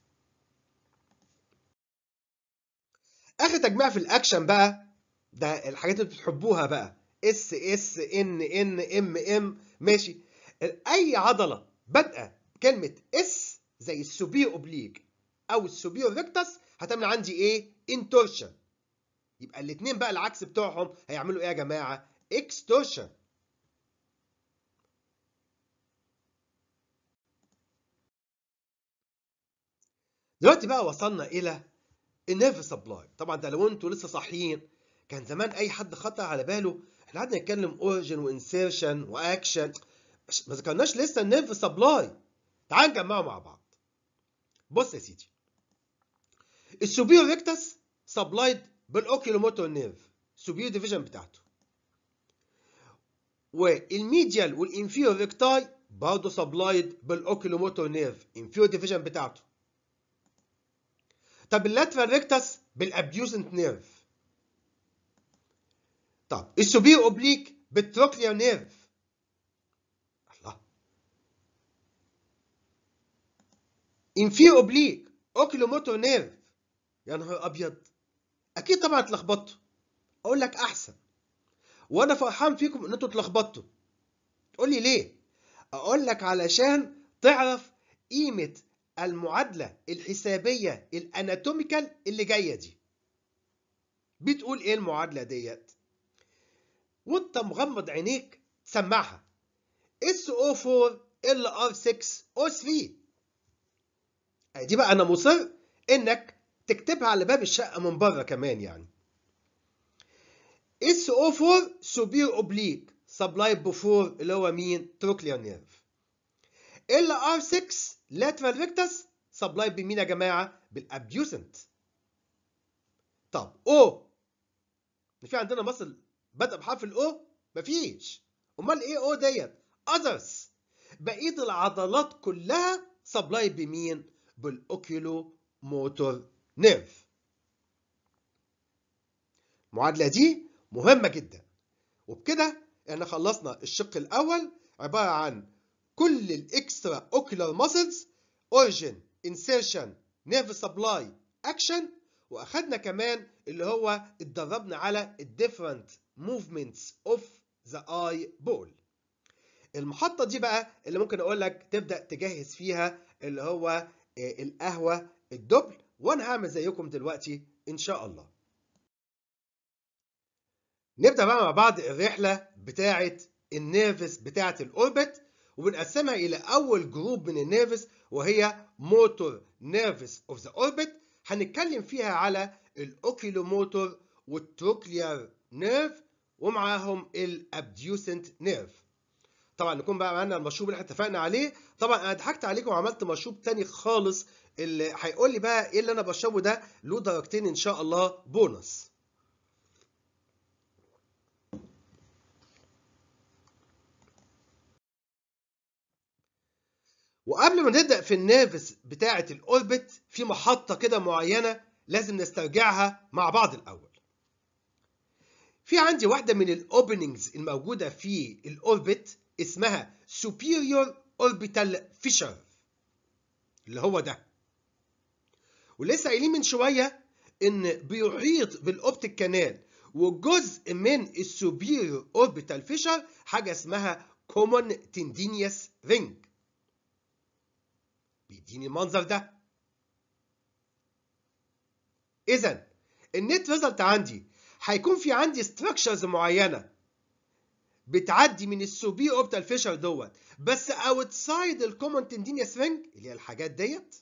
اخر تجميع في الاكشن بقى ده الحاجات اللي بتحبوها بقى اس اس ان ان ام ام ماشي اي عضله بادئه كلمه اس زي السوبي اوبليك او السوبي ريكتس هتعمل عندي ايه انتورشن يبقى الاثنين بقى العكس بتوعهم هيعملوا ايه يا جماعه توشه دلوقتي بقى وصلنا الى النيرف سبلاي طبعا ده لو انتوا لسه صاحيين كان زمان اي حد خطر على باله احنا قعدنا نتكلم اوريجن وانسيرشن واكشن ما ذكرناش لسه النيرف سبلاي تعال نجمعه مع بعض بص يا سيدي السوبيور ريكتس سبلايد بالاوكيلوموتور نيرف السوبيور ديفيجن بتاعته والميديال والانفيو ريكتاي برضه سبلايد بالاوكيلوموتور نيرف انفيو ديفيجن بتاعته طب اللاترال ريكتس بالابيوزنت نيرف طب السوبير اوبليك بالتروكلير نيرف الله انفير اوبليك اوكيلوموتور نيرف يا نهار ابيض اكيد طبعا اتلخبطت اقول لك احسن وانا فرحان فيكم ان انتوا اتلخبطتوا تقول لي ليه اقول لك علشان تعرف قيمه المعادله الحسابيه الاناتوميكال اللي جايه دي بتقول ايه المعادله ديت وانت مغمض عينيك تسمعها SO4 LR6O3 دي بقى انا مصر انك تكتبها على باب الشقه من بره كمان يعني اس 4 سوبير اوبليك سبلاي بفور اللي هو مين؟ تروكلير نيرف. ال ار 6 لاترال فيكتس سبلاي بمين يا جماعه؟ بالابيوسنت. طب او في عندنا مصل بدأ بحرف الاو؟ مفيش. امال ايه او ديت؟ اذرز بقيه العضلات كلها سبلاي بمين؟ بالاوكيولو موتور نيرف. المعادله دي مهمة جدا وبكده احنا خلصنا الشق الأول عبارة عن كل الاكسترا اوكيلر ماسلز اوريجين انسيرشن نيرف سبلاي اكشن واخدنا كمان اللي هو اتدربنا على الديفرنت موفمنتس اوف ذا اي بول المحطه دي بقى اللي ممكن اقول لك تبدا تجهز فيها اللي هو آه، القهوه الدبل وانا هعمل زيكم دلوقتي ان شاء الله نبدأ بقى مع بعض الرحلة بتاعة النيرفس بتاعة الأوربت وبنقسمها إلى أول جروب من النيرفس وهي موتور نيرفس أوف ذا أوربت هنتكلم فيها على الأوكيلوموتور والتروكليار نيرف ومعاهم الابديوسنت نيرف طبعا نكون بقى معانا المشروب اللي احنا اتفقنا عليه طبعا انا ضحكت عليكم وعملت مشروب تاني خالص اللي هيقول لي بقى ايه اللي انا بشربه ده له درجتين ان شاء الله بونص وقبل ما نبدأ في النافس بتاعة الأوربت في محطة كده معينة لازم نسترجعها مع بعض الأول. في عندي واحدة من الأوبننجز الموجودة في الأوربت اسمها Superior Orbital Fissure اللي هو ده. ولسه قايلين من شوية إن بيحيط بالأوبتيك كانال وجزء من السوبيريور أوربيتال فيشر حاجة اسمها Common تندينيوس Ring. بيديني المنظر ده اذا النت ريزلت عندي هيكون في عندي ستراكشرز معينه بتعدي من السوبي اوبتال فيشر دوت بس اوتسايد الكومن تندينيوس رينج اللي هي الحاجات ديت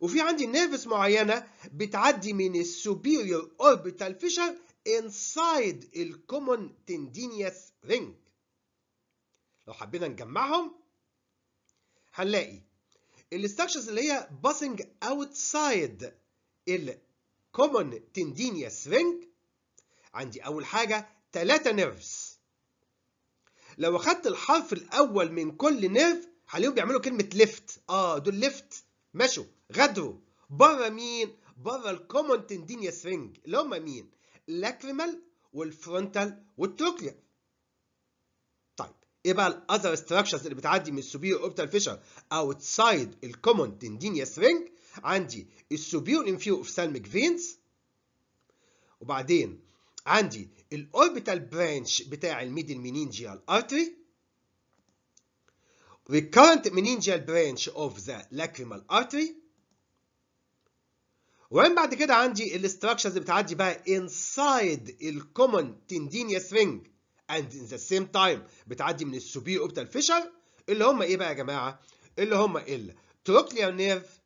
وفي عندي نيرفس معينه بتعدي من السوبيريور اوربيتال فيشر انسايد الكومن تندينيوس رينج لو حبينا نجمعهم هنلاقي الاستراكشرز اللي هي باسنج اوتسايد الكومن تندينيوس رينج عندي اول حاجه ثلاثه نيرفز لو اخدت الحرف الاول من كل نيرف هلاقيهم بيعملوا كلمه ليفت اه دول ليفت مشوا غدروا بره مين بره الكومن تندينيوس رينج اللي هم مين لاكريمال والفرونتال والتروكليا ايه بقى الاذر ستراكشرز اللي بتعدي من السوبير اوربيتال فيشر اوتسايد الكومون تندينيا سفنج عندي السوبير اوف سالميك فينز وبعدين عندي الاوربيتال برانش بتاع الميدل منينجيال ارتري ريكارنت منينجيال برانش اوف ذا لاكريمال ارتري وين بعد كده عندي الاستراكشرز بتعدي بقى انسايد الكومون tendinous ring and in the same time بتعدي من السوبي اوبتال فيشر اللي هم ايه بقى يا جماعه اللي هم التروكليار نيرف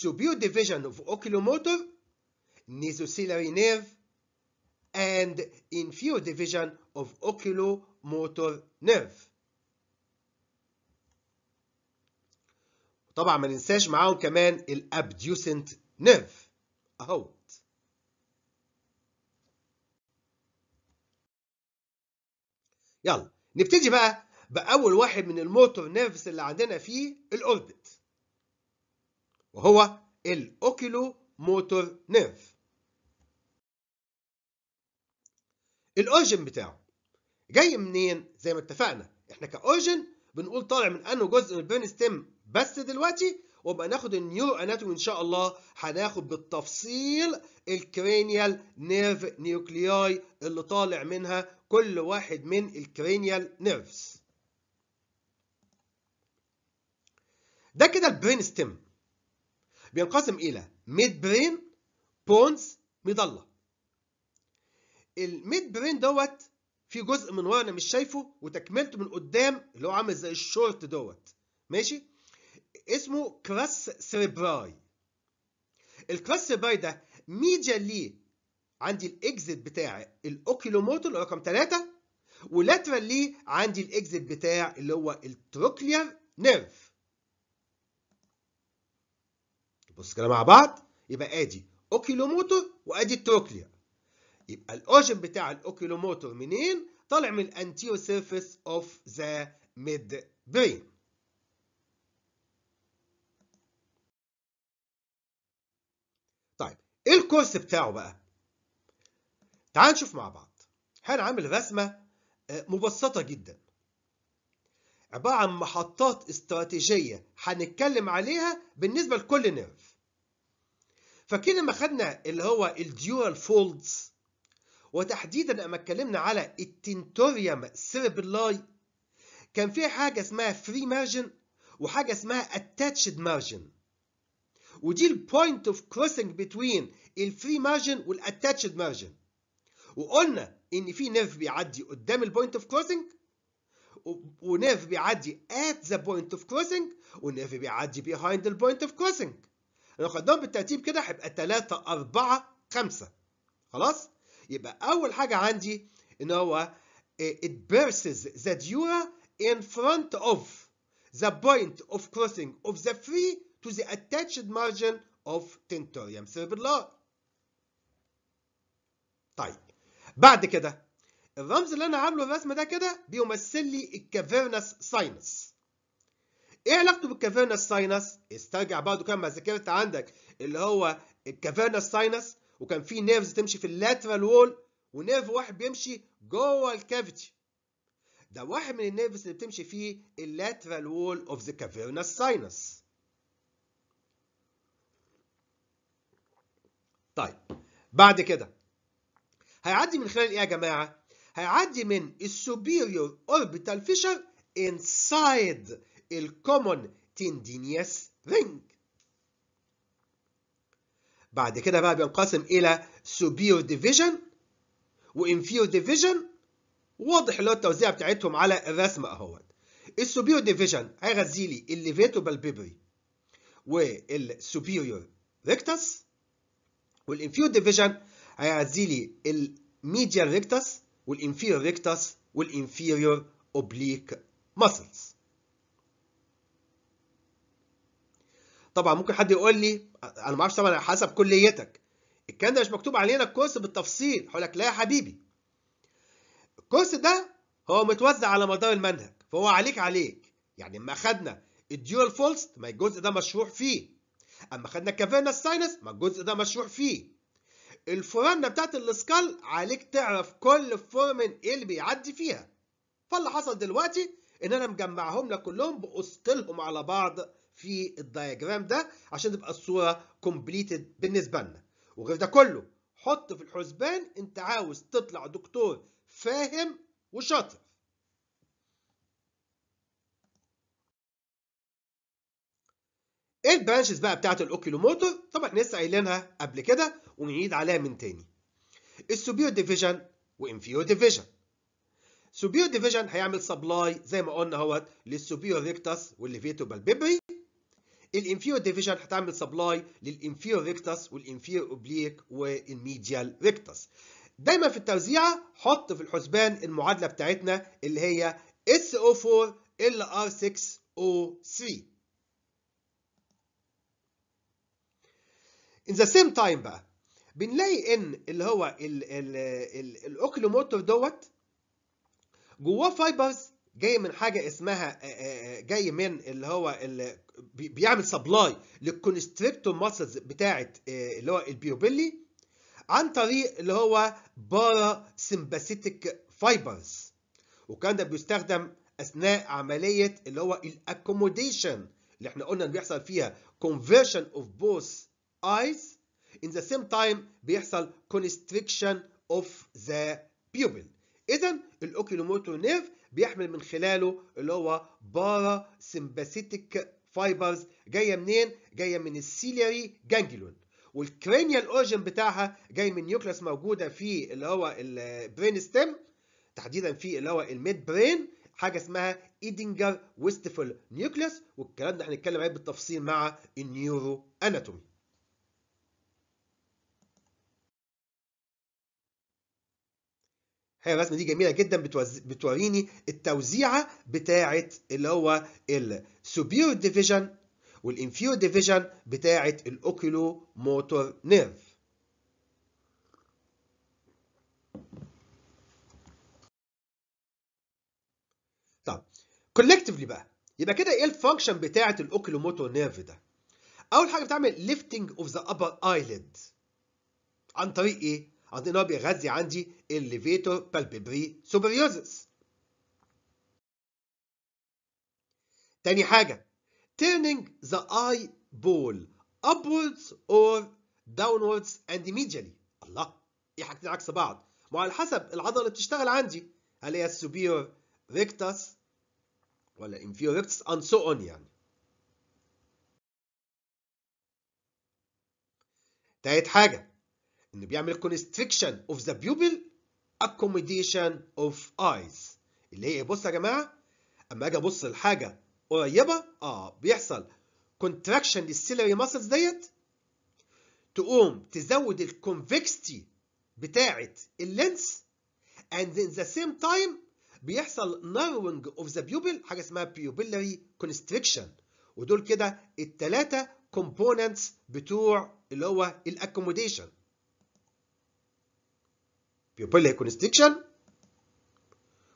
superior division of oculomotor mesocellular nerve and inferior division of oculomotor nerve طبعا ما ننساش معاهم كمان الابديوسنت نيرف اهو يلا نبتدي بقى بأول واحد من الموتور نيرفز اللي عندنا فيه الأوربت وهو الأوكيلو موتور نيرف الأورجن بتاعه جاي منين زي ما اتفقنا احنا كأورجن بنقول طالع من أنه جزء من البرين ستيم بس دلوقتي وبقى ناخد النيورو اناتومي ان شاء الله هناخد بالتفصيل الكرينيال نيرف نيوكلياي اللي طالع منها كل واحد من الكرينيال نيرفز ده كده البرين ستيم بينقسم الى ميد برين بونز مظله الميد برين دوت في جزء من ورا انا مش شايفه وتكملته من قدام اللي هو عامل زي الشورت دوت ماشي اسمه كراس سيربراي الكراس سيربراي ده ميديا ليه عندي الاكزيت بتاع الاوكيلوموتور رقم 3 ولاترال ليه عندي الاكزيت بتاع اللي هو التروكلير نيرف بص كده مع بعض يبقى ادي اوكيلوموتور وادي التروكلير يبقى الاوجن بتاع الاوكيلوموتور منين طالع من الانتيو سيرفيس اوف ذا ميد برين طيب ايه الكورس بتاعه بقى تعال نشوف مع بعض هنعمل رسمة آه، مبسطة جدا عبارة عن محطات استراتيجية هنتكلم عليها بالنسبة لكل نيرف فاكرين لما خدنا اللي هو الديورال فولدز وتحديدا لما اتكلمنا على التنتوريوم سيربلاي كان في حاجة اسمها فري مارجن وحاجة اسمها اتاتشد مارجن ودي البوينت اوف كروسنج بتوين الفري مارجن والاتاتشد مارجن وقلنا ان في نيرف بيعدي قدام البوينت اوف كروسنج ونيرف بيعدي ات ذا بوينت اوف كروسنج ونيرف بيعدي بيهايند البوينت اوف كروسنج لو خدناهم بالترتيب كده هيبقى 3 4 5 خلاص يبقى اول حاجه عندي ان هو آه، it burses the dura in front of the point of crossing of the free to the attached margin of tentorium cerebellar. طيب بعد كده الرمز اللي انا عامله الرسمه ده كده بيمثل لي الكافيرنس ساينس ايه علاقته بالكافيرنس ساينس استرجع برضه كان ما ذاكرت عندك اللي هو الكافيرنس ساينس وكان في نيرفز تمشي في اللاترال وول ونيرف واحد بيمشي جوه الكافيتي ده واحد من النيرفز اللي بتمشي فيه اللاترال وول اوف ذا كافيرنس ساينس طيب بعد كده هيعدي من خلال ايه يا جماعه هيعدي من السوبيريور اوربيتال فيشر انسايد الكومون تندينيس رينج بعد كده بقى بينقسم الى superior ديفيجن وانفيور ديفيجن واضح اللي هو التوزيع بتاعتهم على الرسم اهوت السوبيريور ديفيجن هيغذي لي الليفيتو بالبيبري والسوبيريور ريكتس والانفيور ديفيجن هيعزي لي الميديال ريكتس والانفيريور ريكتس والانفيريور اوبليك ماسلز طبعا ممكن حد يقول لي انا ما اعرفش طبعا حسب كليتك الكلام ده مش مكتوب علينا الكورس بالتفصيل هقول لك لا يا حبيبي الكورس ده هو متوزع على مدار المنهج فهو عليك عليك يعني اما خدنا الديول فولست ما الجزء ده مشروح فيه اما خدنا كافيرنا ساينس ما الجزء ده مشروح فيه الفورمنا بتاعت السكال عليك تعرف كل فورمن ايه اللي بيعدي فيها فاللي حصل دلوقتي ان انا مجمعهم لك كلهم بقصتلهم على بعض في الدياجرام ده عشان تبقى الصوره كومبليتد بالنسبه لنا وغير ده كله حط في الحسبان انت عاوز تطلع دكتور فاهم وشاطر البرانشز بقى بتاعت الاوكيلوموتور طبعا لسه قايلينها قبل كده ونعيد عليها من تاني السوبير ديفيجن وانفيو ديفيجن سوبيو ديفيجن هيعمل سبلاي زي ما قلنا اهوت للسوبيو ريكتاس والليفيتو بالبيبري الانفيو ديفيجن هتعمل سبلاي للانفيو ريكتاس والانفيو اوبليك والميديال ريكتاس دايما في التوزيعه حط في الحسبان المعادله بتاعتنا اللي هي SO4 LR6O3 In the same time بقى بنلاقي ان اللي هو الاوكلوموتور دوت جواه فايبرز جاي من حاجه اسمها جاي من اللي هو اللي بيعمل سبلاي للكونستريكتور ماسلز بتاعه اللي هو البيوبيلي عن طريق اللي هو بارا سمباثيتك فايبرز وكان ده بيستخدم اثناء عمليه اللي هو الاكوموديشن اللي احنا قلنا بيحصل فيها conversion of both eyes in the same time بيحصل constriction of the pupil اذا الاوكيلوموتور نيرف بيحمل من خلاله اللي هو بارا فايبرز جايه منين جايه من السيلياري جانجلون والكرينيال اورجن بتاعها جاي من نيوكلاس موجوده في اللي هو البرين ستيم تحديدا في اللي هو الميد برين حاجه اسمها ايدنجر ويستفل نيوكلاس والكلام ده هنتكلم عليه بالتفصيل مع النيورو اناتومي هي الرسمه دي جميله جدا بتوز... بتوريني التوزيعه بتاعه اللي هو السوبيريور ديفيجن والانفيو ديفيجن بتاعه الاوكيلو موتور نيرف طب كولكتيفلي بقى يبقى كده ايه الفانكشن بتاعه الاوكيلو موتور نيرف ده اول حاجه بتعمل lifting of the upper eyelid عن طريق ايه قصدي ان هو بيغذي عندي الليفيتور بالبيبري سوبريوزس تاني حاجة turning the eye ball upwards or downwards and immediately الله ايه حاجتين عكس بعض ما على حسب العضله اللي بتشتغل عندي هل هي السوبيور ريكتس ولا انفيور ريكتس and so on يعني تالت حاجه انه بيعمل constriction of the pupil accommodation of eyes اللي هي بص يا جماعه اما اجي ابص لحاجه قريبه اه بيحصل contraction للسيلري ماسلز ديت تقوم تزود الكونفكستي بتاعه اللينس and in the same time بيحصل narrowing of the pupil حاجه اسمها pupillary constriction ودول كده الثلاثه components بتوع اللي هو الاكوموديشن pupillary constriction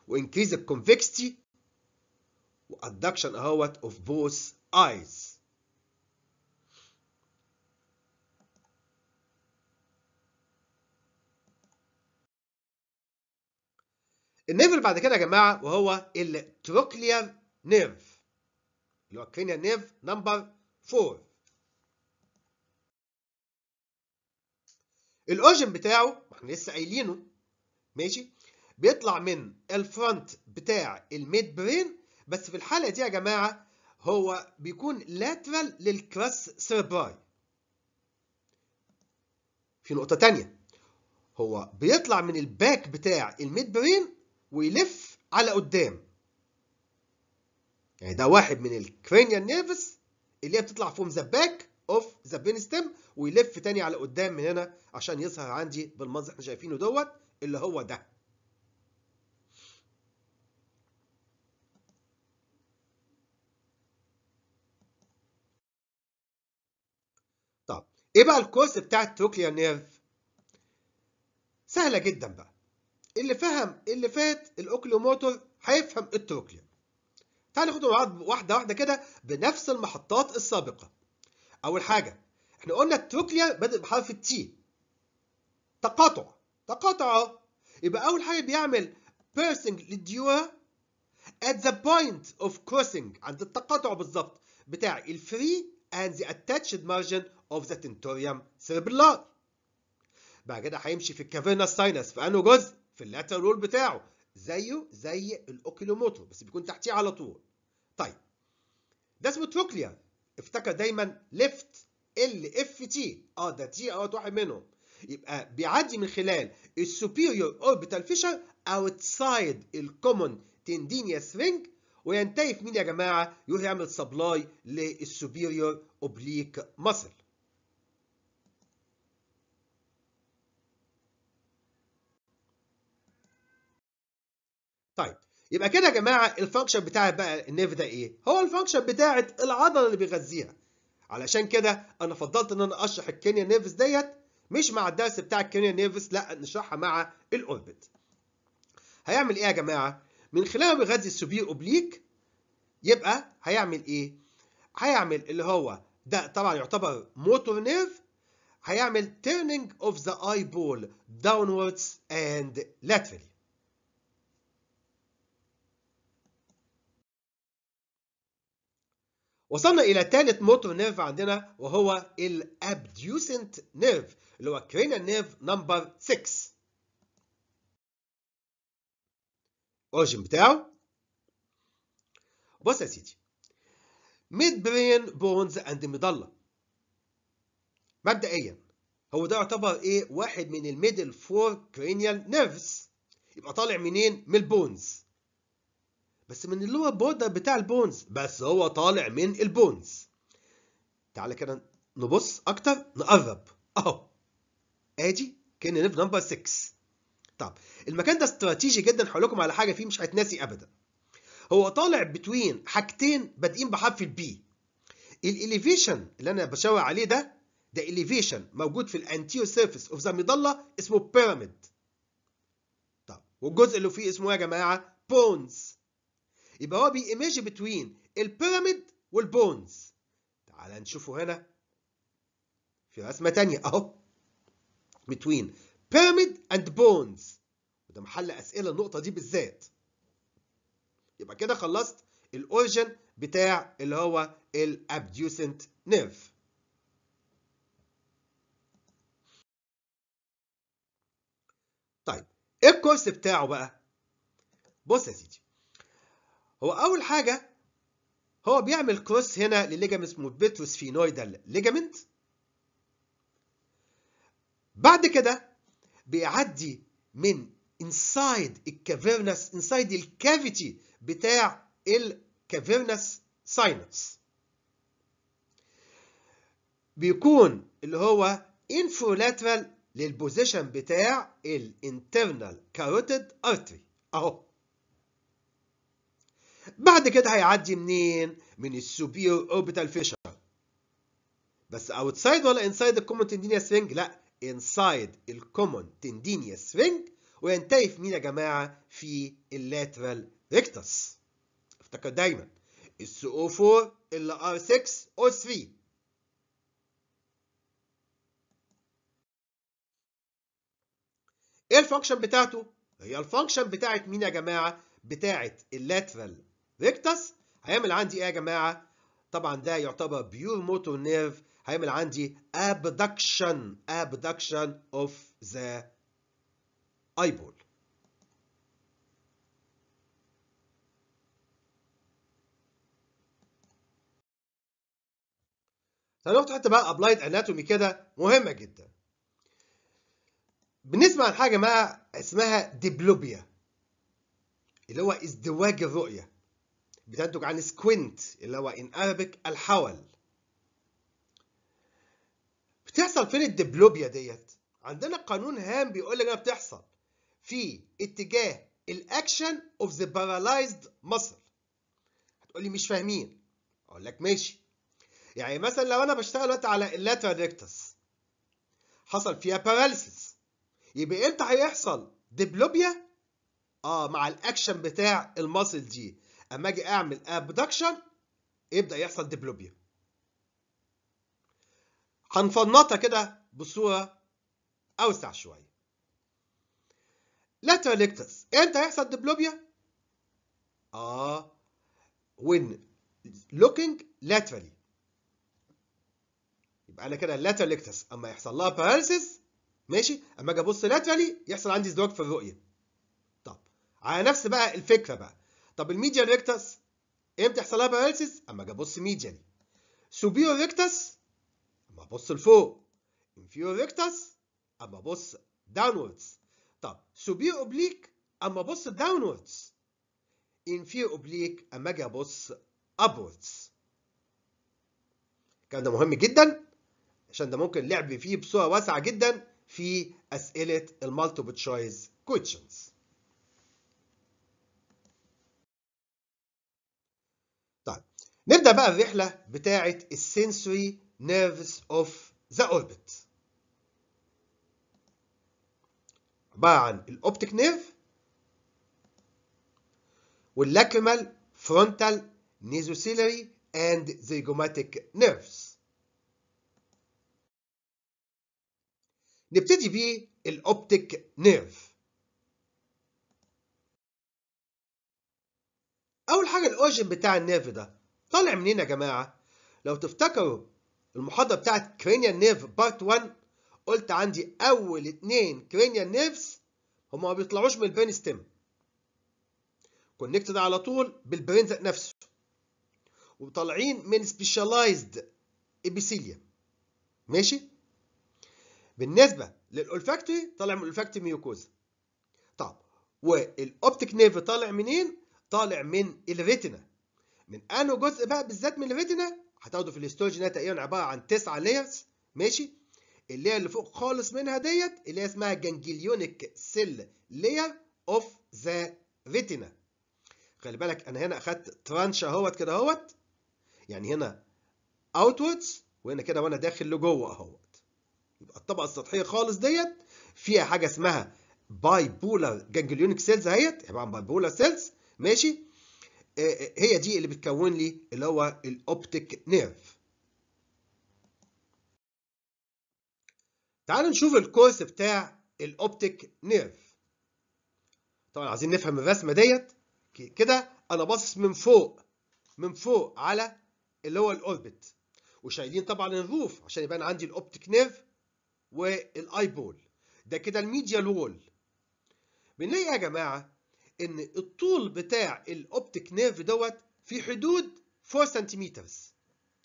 وانكريز الكونفكستي وادكشن اهوت of both eyes النيرف اللي بعد كده يا جماعه وهو التروكلير نيرف اللي هو الكرينيال نيرف نمبر 4 الاوجن بتاعه احنا لسه قايلينه ماشي بيطلع من الفرونت بتاع الميد برين بس في الحاله دي يا جماعه هو بيكون لاترال للكراس سيربراي في نقطه تانية هو بيطلع من الباك بتاع الميد برين ويلف على قدام يعني ده واحد من الكرينيال نيرفس اللي هي بتطلع فوق ذا باك اوف ذا بين ستيم ويلف تاني على قدام من هنا عشان يظهر عندي بالمنظر اللي احنا شايفينه دوت اللي هو ده طب ايه بقى الكوست بتاع التروكليا نيرف سهله جدا بقى اللي فهم اللي فات الاوكليوموتور هيفهم التروكليا تعالى ناخد واحده واحده كده بنفس المحطات السابقه اول حاجه احنا قلنا التروكليا بدأ بحرف التي تقاطع تقاطعه يبقى أول حاجة بيعمل بيرسنج للديوة at the point of crossing عند التقاطع بالظبط بتاع الفري and the attached margin of the tentorium cerebellar بعد كده هيمشي في الكافيرنس ساينس في انه جزء في اللاتر رول بتاعه زيه زي الاوكيلوموتر بس بيكون تحتيه على طول طيب ده اسمه تروكليا افتكر دايما ليفت ال اف تي اه ده تي اوت آه، واحد منهم يبقى بيعدي من خلال السوبيريور اوربيتال فيشر اوتسايد الكومون تندينيا سفنج وينتهي في مين يا جماعه؟ يروح يعمل سبلاي للسوبيريور اوبليك ماسل. طيب يبقى كده يا جماعه الفانكشن بتاع بقى النيف ده ايه؟ هو الفانكشن بتاعت العضله اللي بيغذيها. علشان كده انا فضلت ان انا اشرح الكينيا نيفز ديت مش مع الدرس بتاع الكرينيال نيرفس لا نشرحها مع الاوربت هيعمل ايه يا جماعه من خلاله بيغذي السوبير اوبليك يبقى هيعمل ايه هيعمل اللي هو ده طبعا يعتبر موتور نيرف هيعمل turning of the eyeball downwards and laterally وصلنا إلى ثالث موتور نيرف عندنا وهو الابديوسنت نيرف اللي هو كرينال نيرف نمبر 6 أوجن بتاعه بص يا سيدي ميد برين بونز اند المظله مبدئيا هو ده يعتبر ايه واحد من الميدل فور كرينيال نيرفز يبقى طالع منين من البونز بس من اللي هو بودا بتاع البونز بس هو طالع من البونز تعالى كده نبص اكتر نقرب اهو ادي كان ليف نمبر 6 طب المكان ده استراتيجي جدا هقول لكم على حاجه فيه مش هتناسي ابدا هو طالع بتوين حاجتين بادئين بحرف البي الاليفيشن اللي انا بشاور عليه ده ده اليفيشن موجود في الانتيو سيرفيس اوف ذا مضله اسمه بيراميد طب والجزء اللي فيه اسمه إيه يا جماعه بونز يبقى هو بيميج بتوين البيراميد والبونز تعال نشوفه هنا في رسمه ثانيه اهو بتوين بيراميد اند بونز وده محل اسئله النقطه دي بالذات يبقى كده خلصت الاوريجن بتاع اللي هو الابديوسنت نيرف طيب ايه الكورس بتاعه بقى بص يا سيدي هو اول حاجه هو بيعمل كروس هنا لليجامنت اسمه بيتروسفينويدال ليجامنت بعد كده بيعدي من انسايد الكافيرنس انسايد الكافيتي بتاع الكافيرنس ساينس بيكون اللي هو انفولاترال للبوزيشن بتاع الانترنال كاروتيد ارتري اهو بعد كده هيعدي منين؟ من السوبير اوربيتال فيشر بس اوتسايد ولا انسايد الكومون تندينيس رينج؟ لا انسايد الكومون تندينيس رينج وينتهي في مين يا جماعه؟ في اللاترال ريكتس افتكر دايما السي 4 ال ار 6 او 3 ايه الفانكشن بتاعته؟ هي الفانكشن بتاعت مين يا جماعه؟ بتاعت اللاترال فيكتاس هيعمل عندي ايه يا جماعه طبعا ده يعتبر بيور موتور نيرف هيعمل عندي ابدكشن ابدكشن اوف ذا ايبول هنروح حته بقى ابلايد اناتومي كده مهمه جدا بنسمع عن حاجه ما اسمها ديبلوبيا اللي هو ازدواج الرؤيه بتنتج عن سكوينت اللي هو ان ارابيك الحول بتحصل فين الدبلوبيا ديت عندنا قانون هام بيقول لنا بتحصل في اتجاه الاكشن اوف ذا بارالايزد ماسل هتقول لي مش فاهمين اقول لك ماشي يعني مثلا لو انا بشتغل دلوقتي على اللاترال ريكتس حصل فيها باراليسيس يبقى امتى هيحصل ديبلوبيا اه مع الاكشن بتاع الماسل دي اما اجي اعمل ابدكشن يبدا يحصل ديبلوبيا هنفنطها كده بصوره اوسع شويه lateral rectus امتى هيحصل ديبلوبيا اه وين لوكينج laterally يبقى انا كده lateral اما يحصل لها paralysis ماشي اما اجي ابص laterally يحصل عندي ازدواج في الرؤيه طب على نفس بقى الفكره بقى طب الميديان ريكتس امتى يحصل لها باراليسيس اما اجي ابص ميديان سوبيريور ريكتس اما ابص لفوق انفيريور ريكتس اما ابص داونوردز طب سوبير اوبليك اما ابص داونوردز انفير اوبليك اما اجي ابص ابوردز الكلام ده مهم جدا عشان ده ممكن لعب فيه بصوره واسعه جدا في اسئله المالتيبل تشويس كويشنز نبدأ بقى الرحلة بتاعة السنسوري نيرفز اوف ذا اوربت عبارة عن الاوبتيك نيرف واللاكريمال فرونتال نيزوسيلري اند زيجوماتيك نيرفز. نبتدي بيه الاوبتيك نيرف اول حاجه الاوجن بتاع النيرف ده طالع منين يا جماعه لو تفتكروا المحاضره بتاعت كرينيال نيرف بارت 1 قلت عندي اول اتنين كرينيال نيرفز هما ما بيطلعوش من البرين ستيم كونكتد على طول بالبرين نفسه وطالعين من سبيشاليزد ابيثيليا ماشي بالنسبه للاولفاكتوري طالع من الاولفاكتوري ميوكوزا طب والاوبتيك نيرف طالع منين طالع من الريتنا من انه جزء بقى بالذات من الريتنا هتاخده في الاستروجين تقريبا عباره عن تسعه لايرز ماشي اللي هي اللي فوق خالص منها ديت اللي هي اسمها جانجليونيك سيل لاير اوف ذا ريتنا خلي بالك انا هنا اخدت ترانش اهوت كده اهوت يعني هنا اوتوردز وهنا كده وانا داخل لجوه اهوت يبقى الطبقه السطحيه خالص ديت فيها حاجه اسمها باي بولر جانجليونيك سيلز اهيت عباره عن باي بولر سيلز ماشي هي دي اللي بتكون لي اللي هو الاوبتيك نيرف تعالوا نشوف الكورس بتاع الاوبتيك نيرف طبعا عايزين نفهم الرسمه ديت كده انا باصص من فوق من فوق على اللي هو الاوربت وشايلين طبعا الروف عشان يبان عندي الاوبتيك نيرف والاي بول ده كده الميديا وول بنلاقي إيه يا جماعه ان الطول بتاع الاوبتيك نيرف دوت في حدود 4 سنتيمتر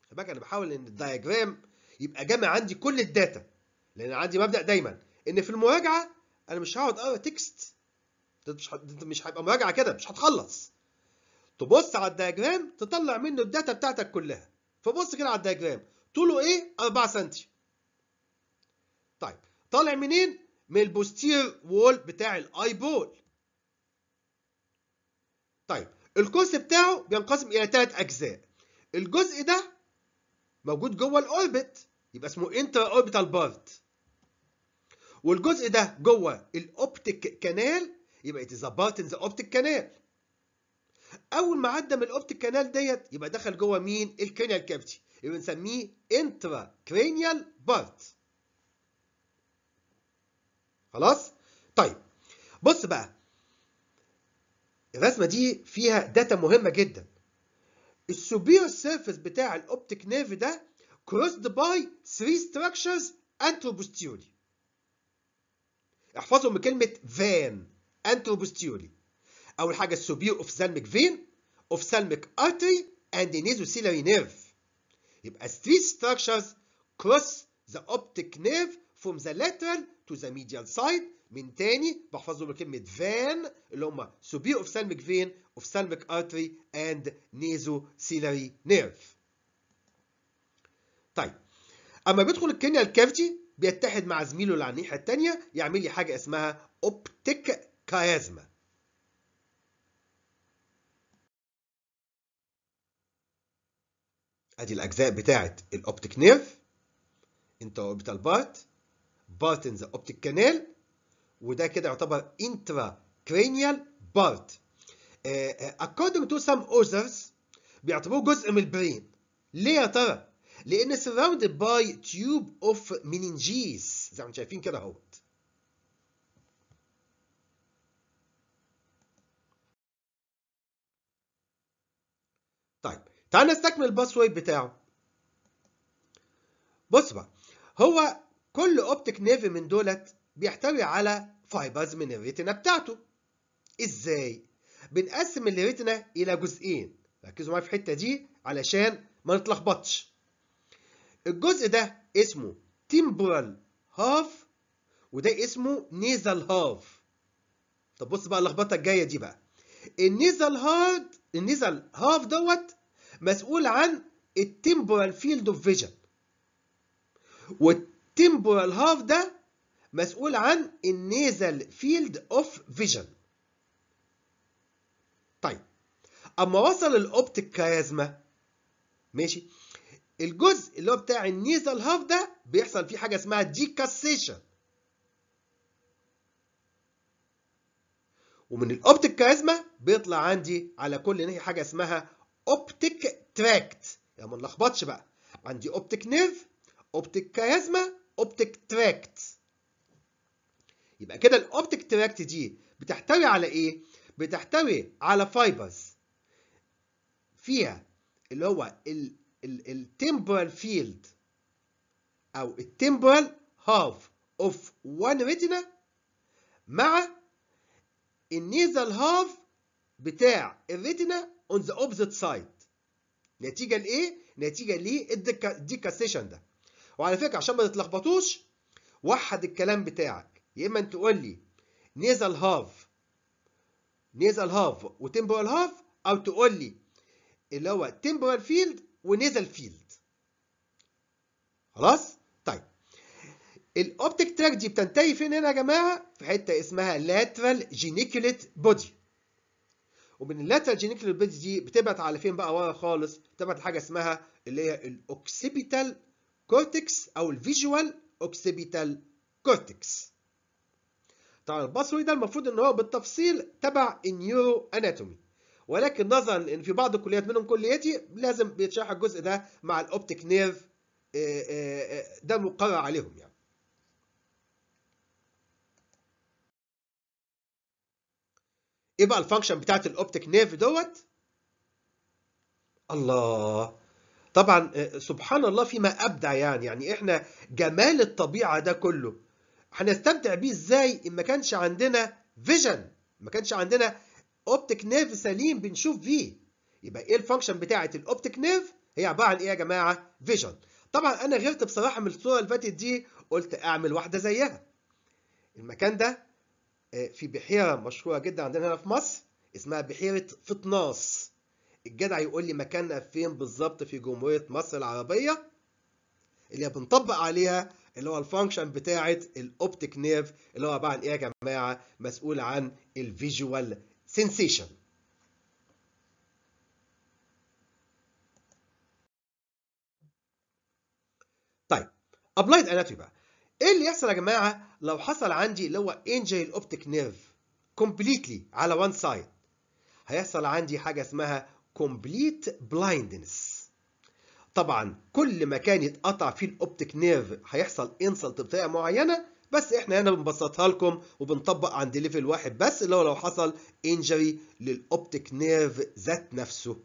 خلي بالك انا بحاول ان الدياجرام يبقى جامع عندي كل الداتا لان عندي مبدا دايما ان في المراجعه انا مش هقعد اقرا تكست ده مش مش هيبقى مراجعه كده مش هتخلص تبص على الدياجرام تطلع منه الداتا بتاعتك كلها فبص كده على الدياجرام طوله ايه 4 سنتي طيب طالع منين من البوستير وول بتاع الاي بول طيب القوس بتاعه بينقسم الى ثلاث اجزاء الجزء ده موجود جوه الاوربت يبقى اسمه انتر اوربيتال بارت والجزء ده جوه الاوبتيك كانال يبقى ات بارت ان ذا اوبتيك كانال اول ما عدى من الاوبتيك كانال ديت يبقى دخل جوه مين الكرينيال كافيتي يبقى بنسميه انترا كرينيال بارت خلاص طيب بص بقى الرسمه دي فيها داتا مهمه جدا السوبير سيرفيس بتاع الاوبتيك نيرف ده كروسد باي 3 ستراكشرز انتروبوستيولي احفظوا من كلمه فان انتروبوستيولي اول حاجه السوبير اوف سالميك فين اوف سالميك ارتري اند نيزوسيلاري نيرف يبقى 3 ستراكشرز كروس the optic nerve from the lateral to the medial side من تاني بحفظهم كلمة فان اللي هم سوبي اوفثالميك فين اوفثالميك ارتري اند نيزو سيلري نيرف طيب اما بيدخل الكينيال كافيتي بيتحد مع زميله اللي على الناحيه الثانيه يعمل لي حاجه اسمها اوبتيك كايزما. ادي الاجزاء بتاعه الاوبتيك نيرف انتر اوربيتال بارت بارت ان ذا اوبتيك كانال وده كده يعتبر انترا كرينيال بارت according to some اوزرز بيعتبروه جزء من البرين ليه يا ترى؟ لان surrounded by tube of meninges زي ما انتم شايفين كده اهوت طيب تعال نستكمل الباسويب بتاعه بص بقى هو كل اوبتيك نيرف من دولت بيحتوي على فايبرز من الريتنا بتاعته ازاي بنقسم الريتنا الى جزئين ركزوا معايا في الحته دي علشان ما نتلخبطش الجزء ده اسمه تيمبرال هاف وده اسمه نيزل هاف طب بص بقى اللخبطه الجايه دي بقى النيزل هارد النيزل هاف دوت مسؤول عن التيمبرال فيلد اوف فيجن والتيمبرال هاف ده مسؤول عن النيزل فيلد اوف فيجن طيب اما وصل الاوبتيك كايزما ماشي الجزء اللي هو بتاع النيزل هاف ده بيحصل فيه حاجه اسمها ديكاسيشن ومن الاوبتيك كايزما بيطلع عندي على كل ناحيه حاجه اسمها اوبتيك تراكت يعني ما نلخبطش بقى عندي اوبتيك نيرف اوبتيك كايزما اوبتيك تراكت يبقى كده الاوبتيك تراكت دي بتحتوي على ايه؟ بتحتوي على فايبرز فيها اللي هو التمبرال فيلد او التمبرال هاف اوف وان ريتنا مع النيزل هاف بتاع الريتنا اون ذا اوبزيت سايد نتيجه لايه؟ نتيجه للديكاسيشن ده وعلى فكره عشان ما تتلخبطوش وحد الكلام بتاعك يا اما انت تقول لي نيزل هاف نيزل هاف وتمبرال هاف او تقول لي اللي هو تمبرال فيلد ونيزل فيلد خلاص طيب الاوبتيك تراك دي بتنتهي فين هنا يا جماعه في حته اسمها لاترال جينيكوليت بودي ومن اللاترال جينيكوليت بودي دي بتبعت على فين بقى ورا خالص بتبعت حاجه اسمها اللي هي الاوكسيبيتال كورتكس او الفيجوال اوكسيبيتال كورتكس طبعا البصري ده المفروض ان هو بالتفصيل تبع النيورو اناتومي ولكن نظرا ان في بعض الكليات منهم كليتي لازم بيتشرح الجزء ده مع الاوبتيك نيرف آه، آه، آه، ده مقرر عليهم يعني ايه بقى الفانكشن بتاعت الاوبتيك نيرف دوت الله طبعا سبحان الله فيما ابدع يعني يعني احنا جمال الطبيعه ده كله هنستمتع بيه ازاي ان ما كانش عندنا فيجن ما كانش عندنا اوبتيك نيرف سليم بنشوف بيه يبقى ايه الفانكشن بتاعه الاوبتيك نيرف هي عباره عن ايه يا جماعه فيجن طبعا انا غيرت بصراحه من الصوره اللي فاتت دي قلت اعمل واحده زيها المكان ده آه، في بحيره مشهوره جدا عندنا هنا في مصر اسمها بحيره فطناس الجدع يقول لي مكاننا فين بالظبط في جمهوريه مصر العربيه اللي بنطبق عليها اللي هو الفانكشن بتاعه الاوبتيك نيرف اللي هو عباره عن ايه يا جماعه مسؤول عن الفيجوال سنسيشن طيب ابلايد اناتومي بقى ايه اللي يحصل يا جماعه لو حصل عندي اللي هو انجي الاوبتيك نيرف كومبليتلي على وان سايد هيحصل عندي حاجه اسمها كومبليت بلايندنس طبعا كل مكان يتقطع فيه الاوبتيك نيرف هيحصل انسلت بطريقه معينه بس احنا هنا بنبسطها لكم وبنطبق عند ليفل واحد بس اللي هو لو حصل انجري للاوبتيك نيرف ذات نفسه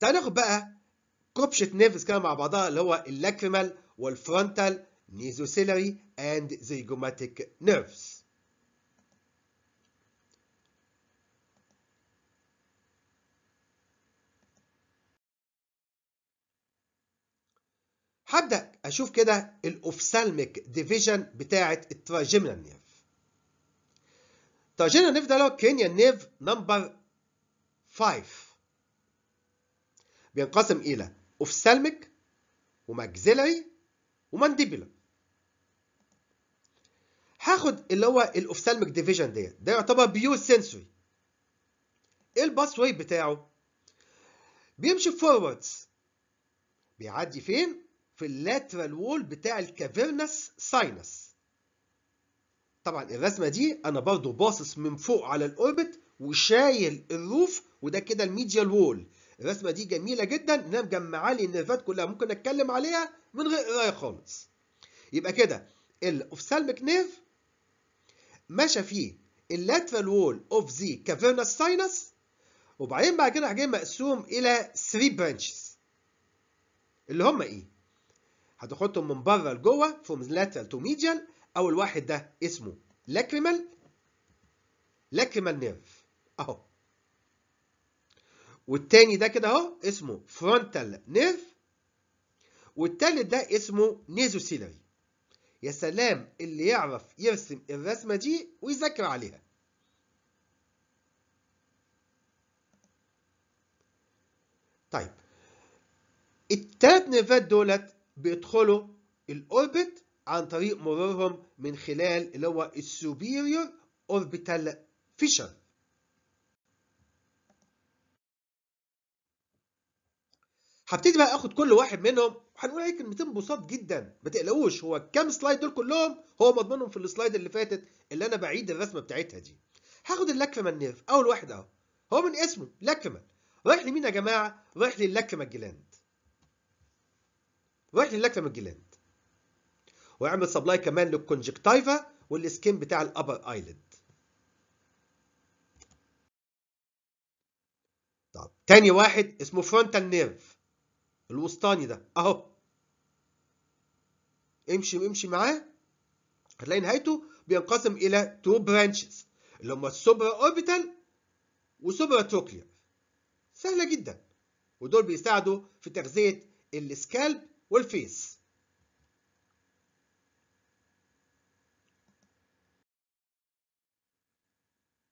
تعال ناخد بقى كوبشة نيرفز كده مع بعضها اللي هو اللاكريمال والفرونتال نيزوسيلري اند زيجوماتيك نيرفز هبدأ أشوف كده الأوفسالميك ديفيجن بتاعة التراجيمينال نيرف. التراجيمينال نيرف ده لو هو كرينيال نيرف نمبر 5 بينقسم إلى أوفسالميك وماكسيلري ومانديبولا هاخد اللي هو الأوفسالميك ديفيجن ده ده يعتبر بيو سنسوري. إيه الباس واي بتاعه؟ بيمشي فوروردز بيعدي فين؟ في اللاترال وول بتاع الكافيرنس ساينس طبعا الرسمه دي انا برضو باصص من فوق على الاوربت وشايل الروف وده كده الميديال وول الرسمه دي جميله جدا انها نعم، مجمعه لي النيرفات كلها ممكن اتكلم عليها من غير قرايه خالص يبقى كده الاوفثالميك نيرف ماشى فيه اللاترال وول اوف ذا كافيرنس ساينس وبعدين بعد كده جاي مقسوم الى 3 برانشز اللي هم ايه هتحطهم من بره لجوه from lateral to medial اول واحد ده اسمه lacrimal lacrimal nerve اهو والتاني ده كده اهو اسمه frontal nerve والتالت ده اسمه nasocillary يا سلام اللي يعرف يرسم الرسمه دي ويذاكر عليها طيب التلات نيرفات دولت بيدخلوا الاوربت عن طريق مرورهم من خلال اللي هو السوبيريور اوربيتال فيشر هبتدي بقى اخد كل واحد منهم هنقول عليه كلمتين بساط جدا ما تقلقوش هو الكام سلايد دول كلهم هو مضمونهم في السلايد اللي فاتت اللي انا بعيد الرسمه بتاعتها دي هاخد اللاكريمال نيرف اول واحد اهو هو من اسمه لاكريمال رايح لمين يا جماعه رايح للاكريمال جلاند وجه اللكنه من الجلاند ويعمل سبلاي كمان للكونجكتايفا والسكين بتاع الابر ايلد طب تاني واحد اسمه فرونتال نيرف الوسطاني ده اهو امشي امشي معاه هتلاقي نهايته بينقسم الى تو برانشز اللي هم السوبرا اوربيتال وسوبرا تروكليا سهله جدا ودول بيساعدوا في تغذيه السكالب والفيس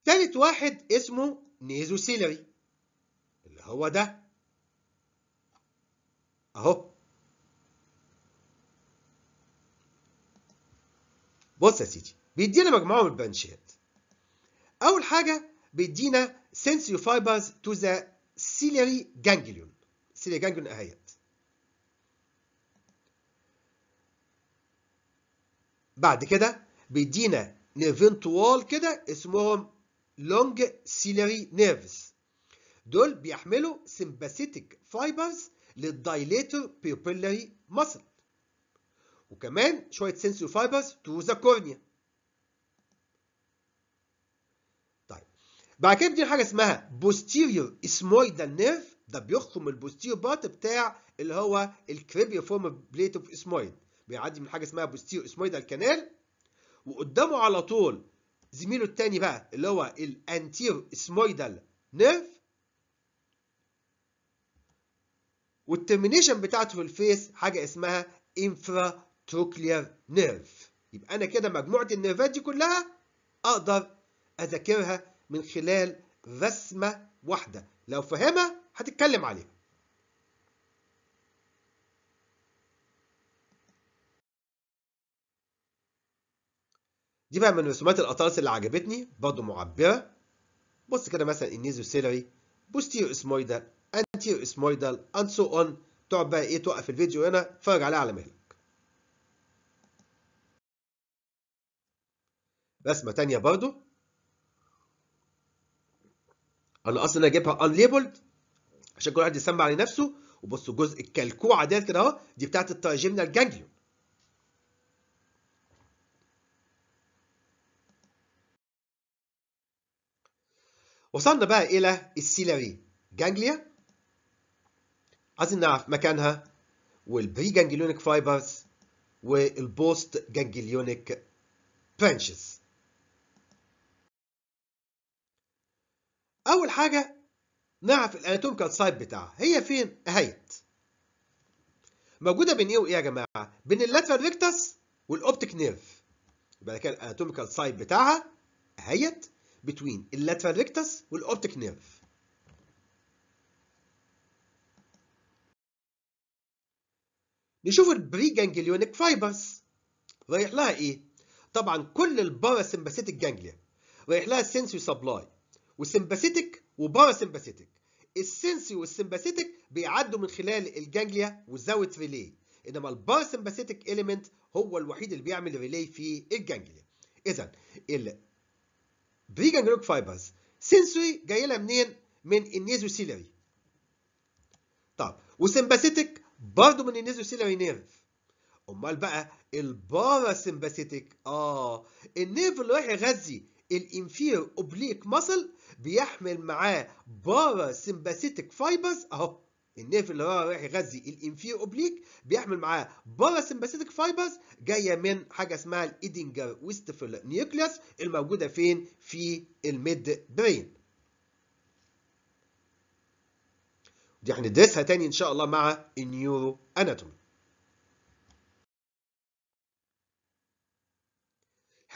تالت واحد اسمه نيزو سيلري اللي هو ده اهو بص يا سيدي بيدينا مجموعه من البنشات اول حاجه بيدينا سينسيو فايبرز تو ذا سيلري جانجليون سيلري جانجليون اهيت بعد كده بيدينا نيرفين طوال كده اسمهم لونج سيلري نيرفز دول بيحملوا سمباثيتك فايبرز للدايليتور بيبلري ماسل وكمان شويه سنسور فايبرز تو ذا كورنيا طيب بعد كده بدينا حاجه اسمها بوستيريور اسمويدال نيرف ده بيخرم البوستيريور بارت بتاع اللي هو الكريبيوفورم بليت اوف اسمويد بيعدي من حاجه اسمها بوستيرو اسمويدال كانال وقدامه على طول زميله الثاني بقى اللي هو الانتير اسمويدال نيرف والترمينيشن بتاعته في الفيس حاجه اسمها انفرا تروكلير نيرف يبقى انا كده مجموعه النيرفات دي كلها اقدر اذاكرها من خلال رسمه واحده لو فاهمها هتتكلم عليها دي بقى من رسومات الأطارس اللي عجبتني برضه معبرة بص كده مثلا النيزو سيلري بوستيرو اسمويدال انتيرو اسمويدال اند سو اون تقعد بقى ايه توقف الفيديو هنا اتفرج عليه على مهلك رسمة تانية برضه انا اصلا جايبها ان ليبلد عشان كل واحد يسمع لنفسه وبصوا جزء الكلكوعه ديت كده اهو دي بتاعت التراجمنال جانجليون وصلنا بقى إلى السيلاري جانجليا عايزين نعرف مكانها والبري جانجليونيك فايبرز والبوست جانجليونيك برانشز أول حاجة نعرف الاناتوميكال سايت بتاعها هي فين هيت موجوده بين ايه وايه يا جماعه بين اللاترال ريكتس والاوبتيك نيرف يبقى كده الاناتوميكال سايت بتاعها هيت between اللاترال rectus optic nerve نشوف البري جانجليونيك فايبرز رايح لها ايه طبعا كل البارا الباراسمباثيتك جانجليا رايح لها السنسوري سبلاي وبارا وباراسمباثيتك السنسي والسمباثيتك بيعدوا من خلال الجانجليا وزاويه ريلي انما البارا الباراسمباثيتك اليمنت هو الوحيد اللي بيعمل ريلي في الجانجليا اذا بريجانجلوك فايبرز سنسوري جايه لها منين؟ من النيزو سيلري طب وسمباثيتك برضه من النيزو سيلري نيرف امال بقى البارا سمباثيتك اه النيرف اللي رايح يغذي الانفير اوبليك ماسل بيحمل معاه بارا سمباثيتك فايبرز اهو النيرف اللي هو رايح يغذي الانفير اوبليك بيحمل معاه باراسمباثيتك فايبرز جايه من حاجه اسمها الايدنجر ويستفل نيوكليوس الموجوده فين في الميد برين دي هندرسها تاني ان شاء الله مع النيورو اناتومي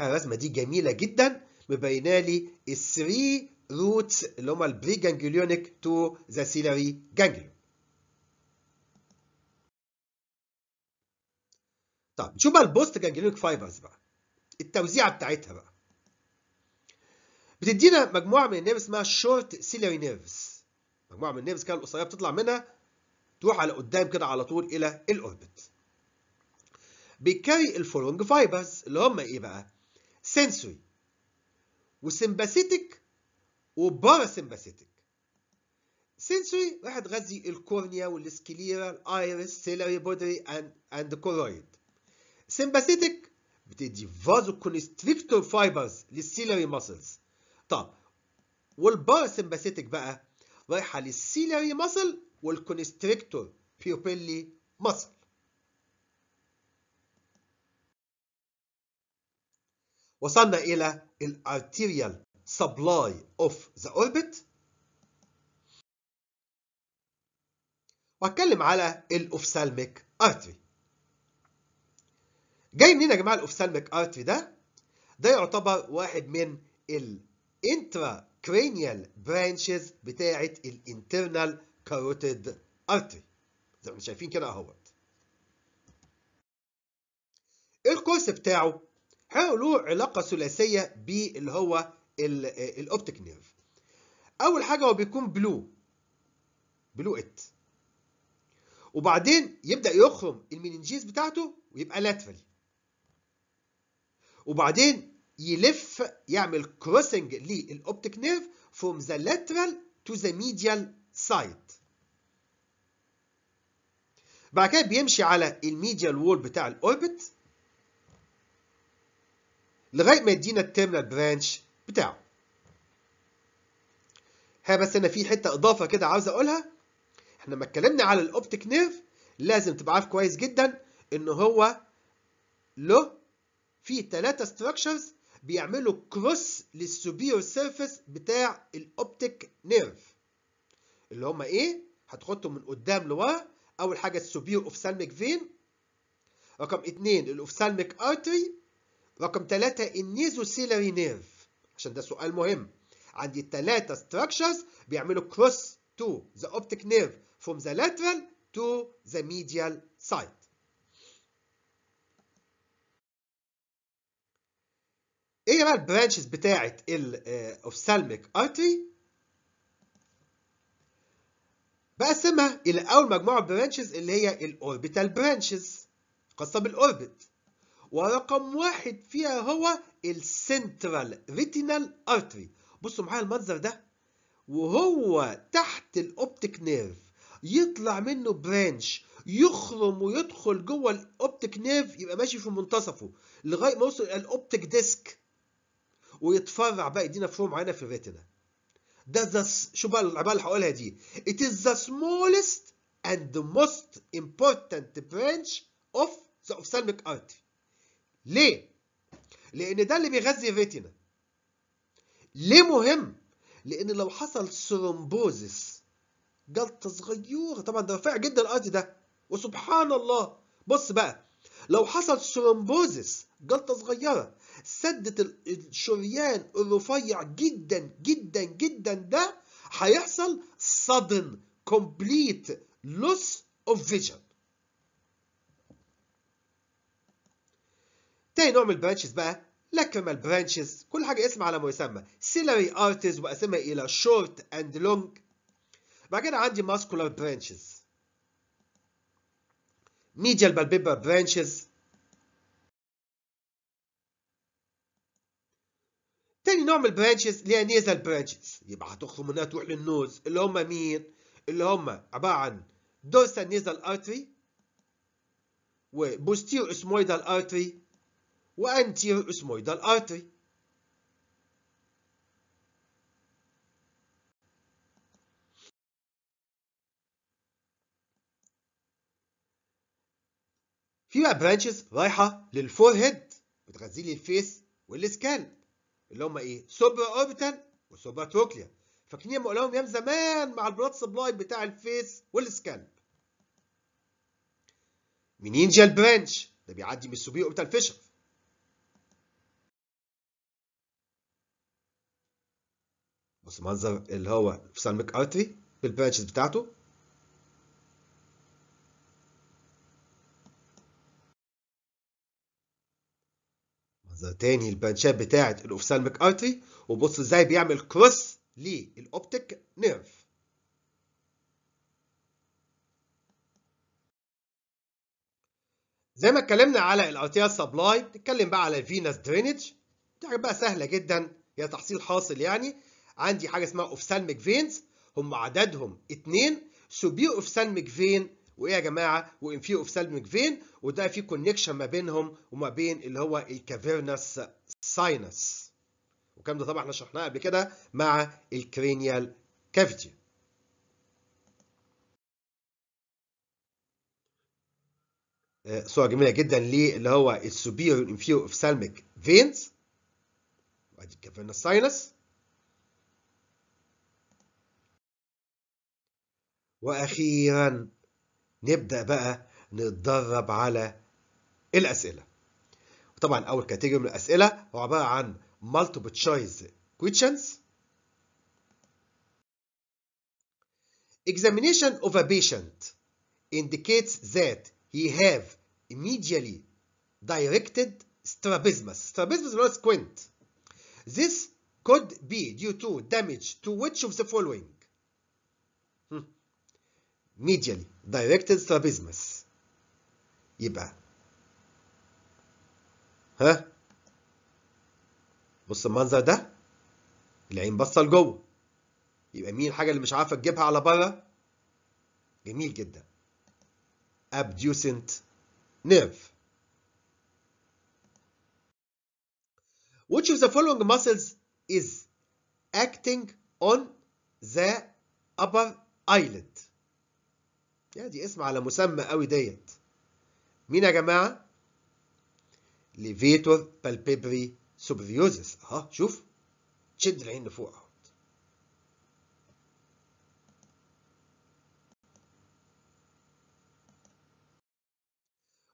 الرسمه دي جميله جدا مبينه لي الثري روتس اللي هما البري جانجليونيك تو ذا سيلري جانجليون طب نشوف بقى البوست جانجليونيك فايبرز بقى التوزيعه بتاعتها بقى بتدينا مجموعه من النيرفز اسمها شورت سيلري نيرفز مجموعه من النيرفز كده القصيره بتطلع منها تروح على قدام كده على طول الى الاوربت بيكاري الفولونج فايبرز اللي هم ايه بقى سنسوري وسمباثيتك وباراسمباثيتك سنسوري راح تغذي الكورنيا والسكليرا الايريس سيلري بودري اند اند كورويد سيمباثيتك بتدي فازو كونستريكتور فايبرز للسيلري ماسلز طب والباراسمباثيتك بقى رايحه للسيلري ماسل والكونستريكتور بيوبيلي ماسل وصلنا إلى الارتيريال سبلاي اوف ذا اوربت orbit وهتكلم على الأوفسالميك ارتري جاي منين يا جماعه الاوفثالميك ارتري ده؟ ده يعتبر واحد من الانترا كرينيال برانشز بتاعه الانترنال كاروتيد ارتري زي ما احنا شايفين كده اهوت. الكورس بتاعه هيقول له علاقه ثلاثيه باللي هو الاوبتيك نيرف. اول حاجه هو بيكون بلو بلو ات وبعدين يبدا يخرم المينينجيز بتاعته ويبقى لاترال وبعدين يلف يعمل كروسنج للاوبتيك نيرف from the lateral to the medial side بعد كده بيمشي على الميديال وول بتاع الاوربت لغايه ما يدينا التيرمينال برانش بتاعه ها بس انا في حته اضافه كده عاوز اقولها احنا لما اتكلمنا على الاوبتيك نيرف لازم تبقى عارف كويس جدا ان هو له في ثلاثة ستراكشرز بيعملوا كروس للسوبير سيرفيس بتاع الاوبتيك نيرف اللي هما ايه؟ هتحطهم من قدام لورا اول حاجة السوبير اوفسالميك فين رقم اثنين الاوفسالميك ارتري رقم ثلاثة النيزوسيلري نيرف عشان ده سؤال مهم عندي ثلاثة ستراكشرز بيعملوا كروس تو ذا اوبتيك نيرف from the lateral to the medial side ايه بقى البرانشز بتاعت الاوفثالميك ارتري آه، بقسمها الى اول مجموعه برانشز اللي هي الاوربيتال برانشز خاصه بالاوربت ورقم واحد فيها هو السنترال ريتينال ارتري بصوا معايا المنظر ده وهو تحت الاوبتيك نيرف يطلع منه برانش يخرم ويدخل جوه الاوبتيك نيرف يبقى ماشي في منتصفه لغايه ما يوصل الاوبتيك ديسك ويتفرع بقى يدينا فروم معينه في الريتنا ده ذا شو بقى العباره اللي هقولها دي it is the smallest and the most important branch of the ophthalmic artery ليه لان ده اللي بيغذي الريتنا ليه مهم لان لو حصل ثرومبوزس جلطه صغيره طبعا ده رفيع جدا الارتي ده وسبحان الله بص بقى لو حصل ثرومبوزس جلطه صغيره سدة الشريان الرفيع جدا جدا جدا ده هيحصل sudden complete loss of vision تاني نوع من البرانشز بقى لاكريمال برانشز كل حاجه اسم على ما يسمى سيلري ارتز واقسمها الى شورت اند لونج بعد كده عندي ماسكولار برانشز ميديال بالبيبر برانشز ثاني نوع من البرانشز اللي هي نيزل برانشز يبقى هتخرج منها تروح للنوز اللي هم مين؟ اللي هم عباره عن دورسال نيزل ارتري وبوستير اسمويدال ارتري وانتير اسمويدال ارتري في بقى برانشز رايحه للفور هيد بتغذي لي الفيس والسكالب اللي هم ايه سوبر اوربيتال وسوبر توكليا. فاكرين ما لهم ايام زمان مع البلاد سبلاي بتاع الفيس والسكالب منينجيال برانش ده بيعدي من السوبر اوربيتال فيشر بص منظر اللي هو في سالميك ارتري بالبرانشز بتاعته تاني البانشات بتاعت الاوفسالميك ارتري وبص ازاي بيعمل كروس للاوبتيك نيرف زي ما اتكلمنا على الارتيال سبلاي نتكلم بقى على الفينس درينج دي بقى سهله جدا هي تحصيل حاصل يعني عندي حاجه اسمها اوفسالميك فينز هم عددهم اتنين سوبير اوفسالميك فين وايه يا جماعه وان في اوف سلمك فين وده في كونكشن ما بينهم وما بين اللي هو الكافيرنس ساينس والكلام ده طبعا احنا شرحناه قبل كده مع الكرينيال كافيتي آه، صوره جميله جدا ليه اللي هو السوبيريو انفيريور اوف سالميك فينز وادي الكافيرنس ساينس واخيرا نبدأ بقى نتدرب على الأسئلة طبعا أول كاتيجوري من الأسئلة هو عبارة عن multiple choice questions Examination of a patient indicates that he have immediately directed strabismus. Strabismus is not squint. This could be due to damage to which of the following? medially directed strabismus يبقى ها بص المنظر ده العين باصه لجوه يبقى مين الحاجه اللي مش عارفه تجيبها على بره جميل جدا abducent nerve which of the following muscles is acting on the upper eyelid يا دي اسم على مسمى قوي ديت مين يا جماعة ليفيتور بالبيبري سوبريوزس اه شوف تشد العين لفوق اهو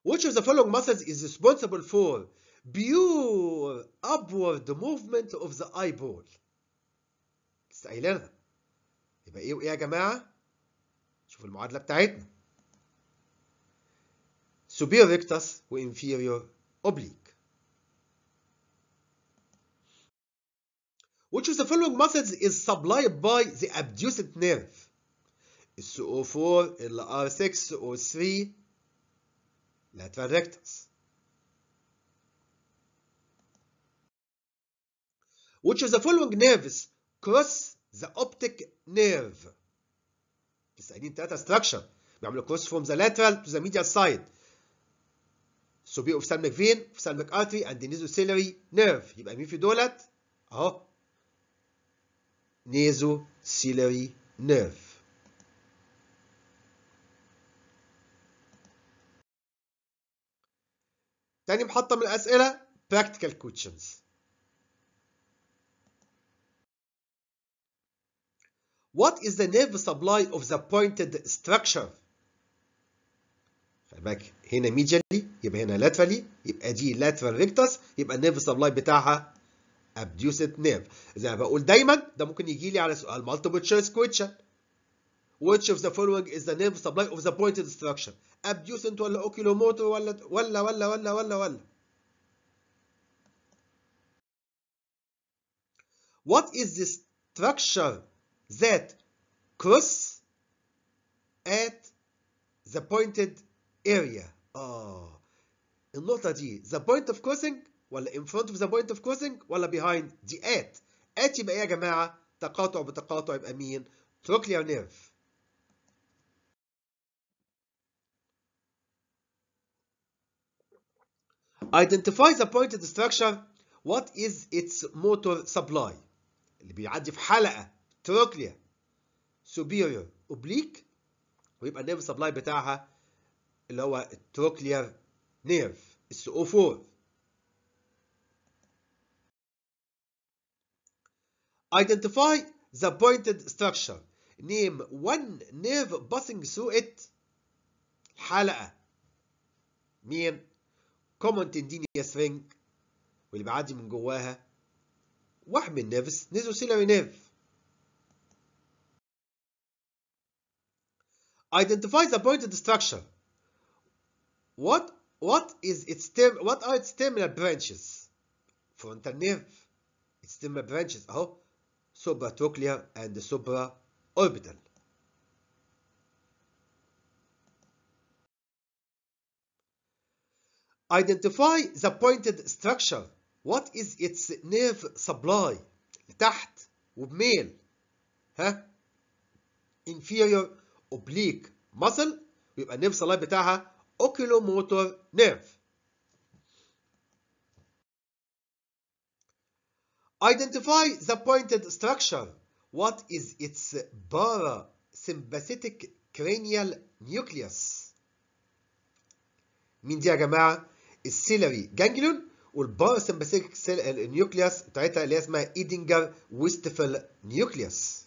Which of the following muscles is responsible for pure upward movement of the eyeball؟ استقايلينها يبقى ايه وايه يا جماعه؟ المعادلة بتاعتنا superior rectus و inferior oblique which of the following methods is supplied by the abducent nerve so 4 LR6, 60 O3 lateral rectus which of the following nerves cross the optic nerve مستعيدين ثلاثه ستراكشر بيعملوا كروس فروم ذا لاترال تو ذا ميديال سايد سوبي اوف سالمك فين اوف سالمك ارتري اند نيزو سيلري نيرف يبقى مين في دولت اهو نيزو سيلري نيرف تاني محطة من الأسئلة practical questions What is the nerve supply of the pointed structure? خلي بالك هنا medially يبقى هنا laterally يبقى دي lateral rectus يبقى النيرف سبلاي بتاعها abducent nerve زي ما بقول دايما ده ممكن يجي لي على سؤال multiple choice question which of the following is the nerve supply of the pointed structure abducent ولا oculomotor ولا ولا ولا ولا ولا ولا what is the structure that cuss at the pointed area. آه oh, النقطة the point of crossing ولا in front of the point of crossing ولا behind دي at at يبقى ايه يا جماعة تقاطع بتقاطع يبقى مين trochlear nerve Identify the pointed structure what is its motor supply اللي بيعدي في حلقة تروكليا superior oblique ويبقى النيرف سبلاي بتاعها اللي هو التروكليار نيرف السي 4 Identify the pointed structure. Name one nerve passing through it. الحلقة مين؟ common tendinous ring واللي بيعدي من جواها واحد من النيرفز نيزوسيلاري نيرف identifies the pointed structure. What what is its term, what are its terminal branches? Frontal nerve, its terminal branches are supratucular and supraorbital. Identify the pointed structure. What is its nerve supply? تحت وبميل ها inferior اوبليك ماسل ويبقى النيرف سلاي بتاعها اوكيلو موتور نيرف Identify the pointed structure. What is its parasympathetic cranial nucleus? مين دي يا جماعة؟ السيلري جانجلون والباراسمباثيك نيوكليوس بتاعتها اللي هي اسمها ايدنجر ويستفل نيوكليوس.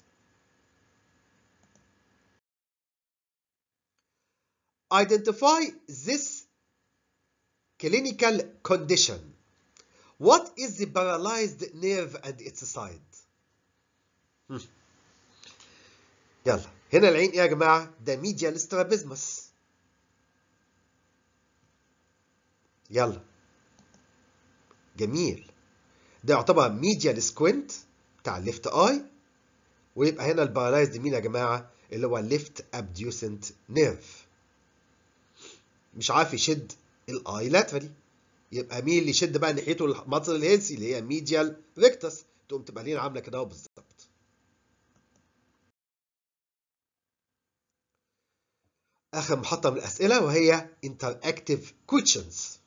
identify this clinical condition. What is the paralyzed nerve and its side? يلا هنا العين ايه يا جماعه؟ ده medial strabismus. يلا جميل ده يعتبر medial squint بتاع left eye ويبقى هنا البارالايزد مين يا جماعه؟ اللي هو left abducent nerve مش عارف يشد الاي لاترالي يبقى مين اللي يشد بقى ناحيته المطر الهنسي اللي هي ميديال ريكتس تقوم تبقى لين عامله كده اهو بالظبط اخر محطه من الاسئله وهي انتر اكتيف كوتشنز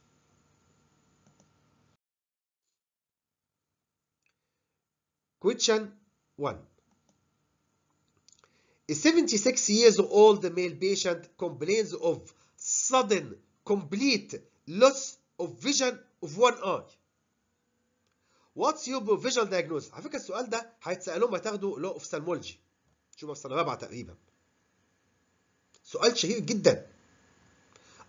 Question 1. A 76 years old male patient complains of sudden complete loss of vision of one eye what's your visual diagnosis على فكره السؤال ده هيتسالوه ما تاخدوا لو اوفثالمولوجي شوف في سنه رابعه تقريبا سؤال شهير جدا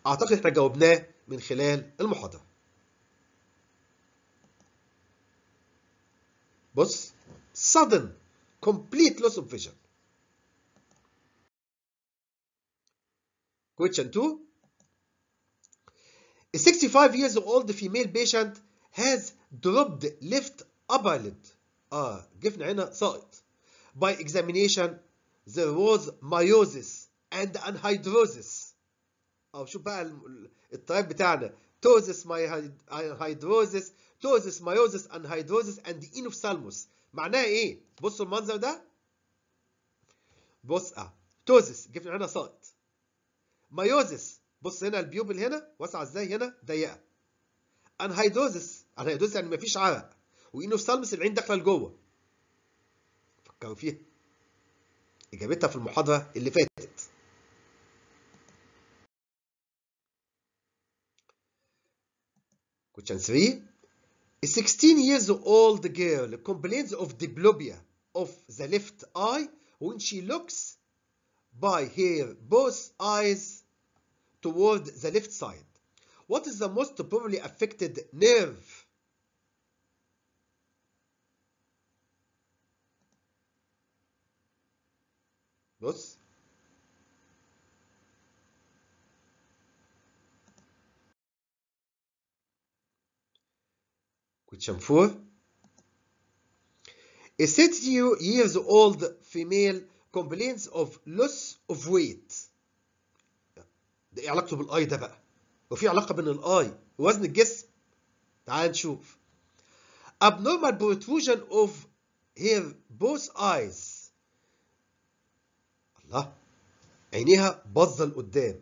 اعتقد احنا جاوبناه من خلال المحاضره بص sudden complete loss of vision question 2 A 65 years old female patient has dropped left upper lid. آه جفن عينها ساقط. By examination there was meiosis and anhydrosis. أو شوف بقى الطيب بتاعنا ptosis, hydrosis, ptosis, meiosis, anhydrosis, and the enophthalmos. معناها ايه؟ بصوا المنظر ده. بص اه ptosis جبنا هنا ساقط. meiosis بص هنا البيوبل هنا واسعه ازاي هنا ضيقه انهايدوزس انهايدوزس يعني مفيش عرق وانوفثالمس العين داخله لجوه فكروا فيها اجابتها في المحاضره اللي فاتت question 3 A 16 years old girl complains of diplopia of the left eye when she looks by her both eyes toward the left side. What is the most probably affected nerve? Loss. Question 4 A 60 years old female complains of loss of weight. ده ايه علاقته بالاي ده بقى وفي علاقه بين الاي ووزن الجسم تعال نشوف abnormal protrusion of her both eyes الله عينيها باظه لقدام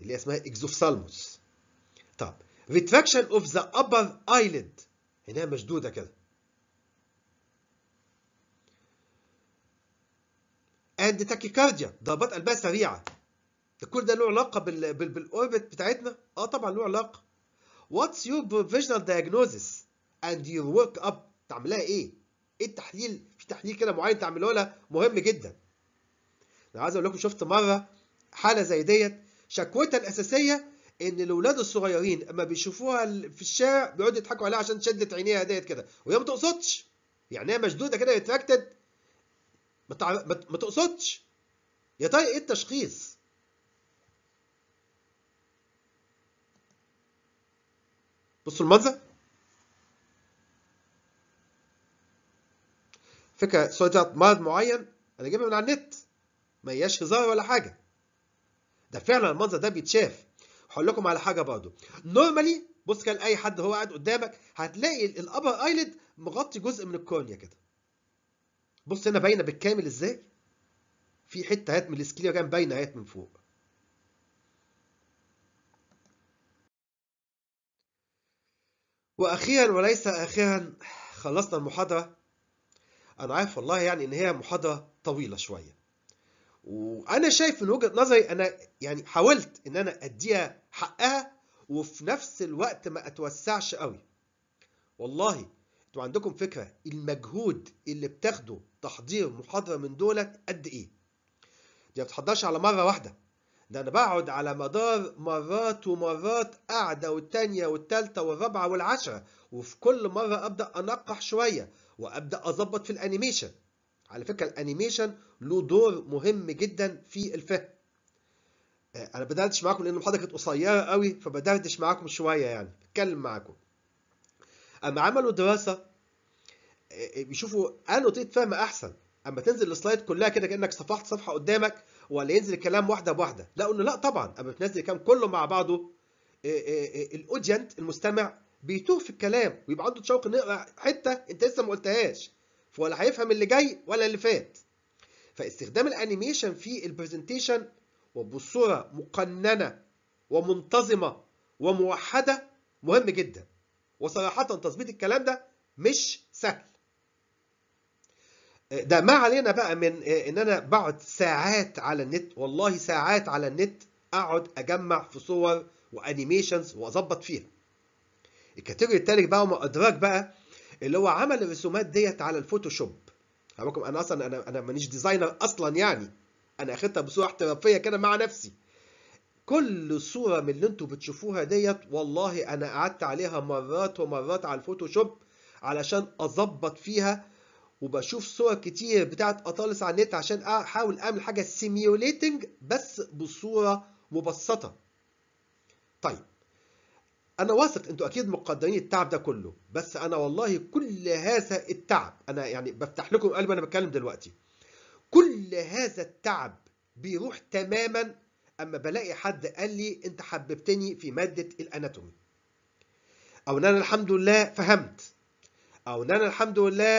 اللي اسمها اكزوفسالموس طب retraction of the upper eyelid عينيها مشدوده كده and tachycardia ضربات قلبها سريعه كل ده له علاقه بال بالاوربت بتاعتنا اه طبعا له علاقه واتس يور بروفيشنال دايجنوزيس اند يور ورك اب تعملها ايه ايه التحليل في تحليل كده معين تعمله لها مهم جدا انا عايز اقول لكم شفت مره حاله زي ديت شكوتها الاساسيه ان الاولاد الصغيرين اما بيشوفوها في الشارع بيقعدوا يضحكوا عليها عشان شدت عينيها ديت كده وهي ما تقصدش يعني هي مشدوده كده ريتراكتد ما تقصدش يا طيب ايه التشخيص بصوا المنظر فكرة سؤال بتاعت مرض معين أنا جايبها من على النت ما هياش هزار ولا حاجة ده فعلا المنظر ده بيتشاف هقول لكم على حاجة برضه نورمالي بص كان اي حد هو قاعد قدامك هتلاقي الأبر أيلد مغطي جزء من الكورنيا كده بص هنا باينة بالكامل إزاي في حتة هات من السكليرا باينة هات من فوق واخيرا وليس اخيرا خلصنا المحاضره انا عارف والله يعني ان هي محاضره طويله شويه وانا شايف من وجهه نظري انا يعني حاولت ان انا اديها حقها وفي نفس الوقت ما اتوسعش قوي والله انتوا عندكم فكره المجهود اللي بتاخده تحضير محاضره من دولت قد ايه دي ما بتحضرش على مره واحده ده انا بقعد على مدار مرات ومرات قاعدة والتانيه والتالته والرابعه والعشره وفي كل مره ابدا انقح شويه وابدا اظبط في الانيميشن على فكره الانيميشن له دور مهم جدا في الفهم آه، انا بدردش معاكم لان المحاضره كانت قصيره قوي فبدردش معاكم شويه يعني بتكلم معاكم اما عملوا دراسه آه، آه، بيشوفوا انه طريقه فهم احسن اما تنزل السلايد كلها كده كانك صفحت صفحه قدامك ولا ينزل الكلام واحده بواحده لا قلنا لا طبعا اما بتنزل الكلام كله مع بعضه إيه، إيه، إيه، الاودينت المستمع بيتوه في الكلام ويبقى عنده تشوق نقرا حته انت لسه ما قلتهاش فولا هيفهم اللي جاي ولا اللي فات فاستخدام الانيميشن في البرزنتيشن وبصوره مقننه ومنتظمه وموحده مهم جدا وصراحه تظبيط الكلام ده مش سهل ده ما علينا بقى من ان انا بقعد ساعات على النت والله ساعات على النت اقعد اجمع في صور وانيميشنز واظبط فيها الكاتيجوري التالت بقى وما ادراك بقى اللي هو عمل الرسومات ديت على الفوتوشوب هقولكم انا اصلا انا انا مانيش ديزاينر اصلا يعني انا اخدتها بصوره احترافيه كده مع نفسي كل صوره من اللي انتم بتشوفوها ديت والله انا قعدت عليها مرات ومرات على الفوتوشوب علشان اظبط فيها وبشوف صور كتير بتاعت اطالس على النت عشان احاول اعمل حاجه سيميوليتنج بس بصوره مبسطه طيب انا واثق انتوا اكيد مقدرين التعب ده كله بس انا والله كل هذا التعب انا يعني بفتح لكم قلبي انا بتكلم دلوقتي كل هذا التعب بيروح تماما اما بلاقي حد قال لي انت حببتني في ماده الاناتومي او ان انا الحمد لله فهمت او ان انا الحمد لله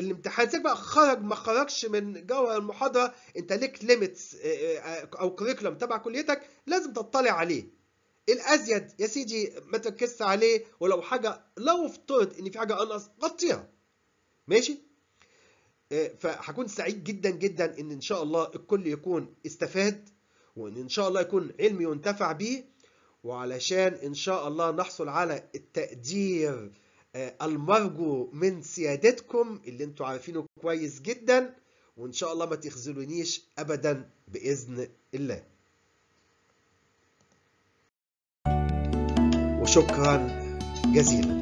الامتحان سيبك بقى خرج ما خرجش من جوهر المحاضره انت ليك ليميتس إيه، إيه، او كريكولم تبع كليتك لازم تطلع عليه الازيد يا سيدي ما تركزش عليه ولو حاجه لو افترض ان في حاجه انقص غطيها ماشي إيه، فهكون سعيد جدا جدا ان ان شاء الله الكل يكون استفاد وان ان شاء الله يكون علم ينتفع بيه وعلشان ان شاء الله نحصل على التقدير آه، المرجو من سيادتكم اللي انتوا عارفينه كويس جدا وان شاء الله ما تخذلونيش ابدا باذن الله وشكرا جزيلا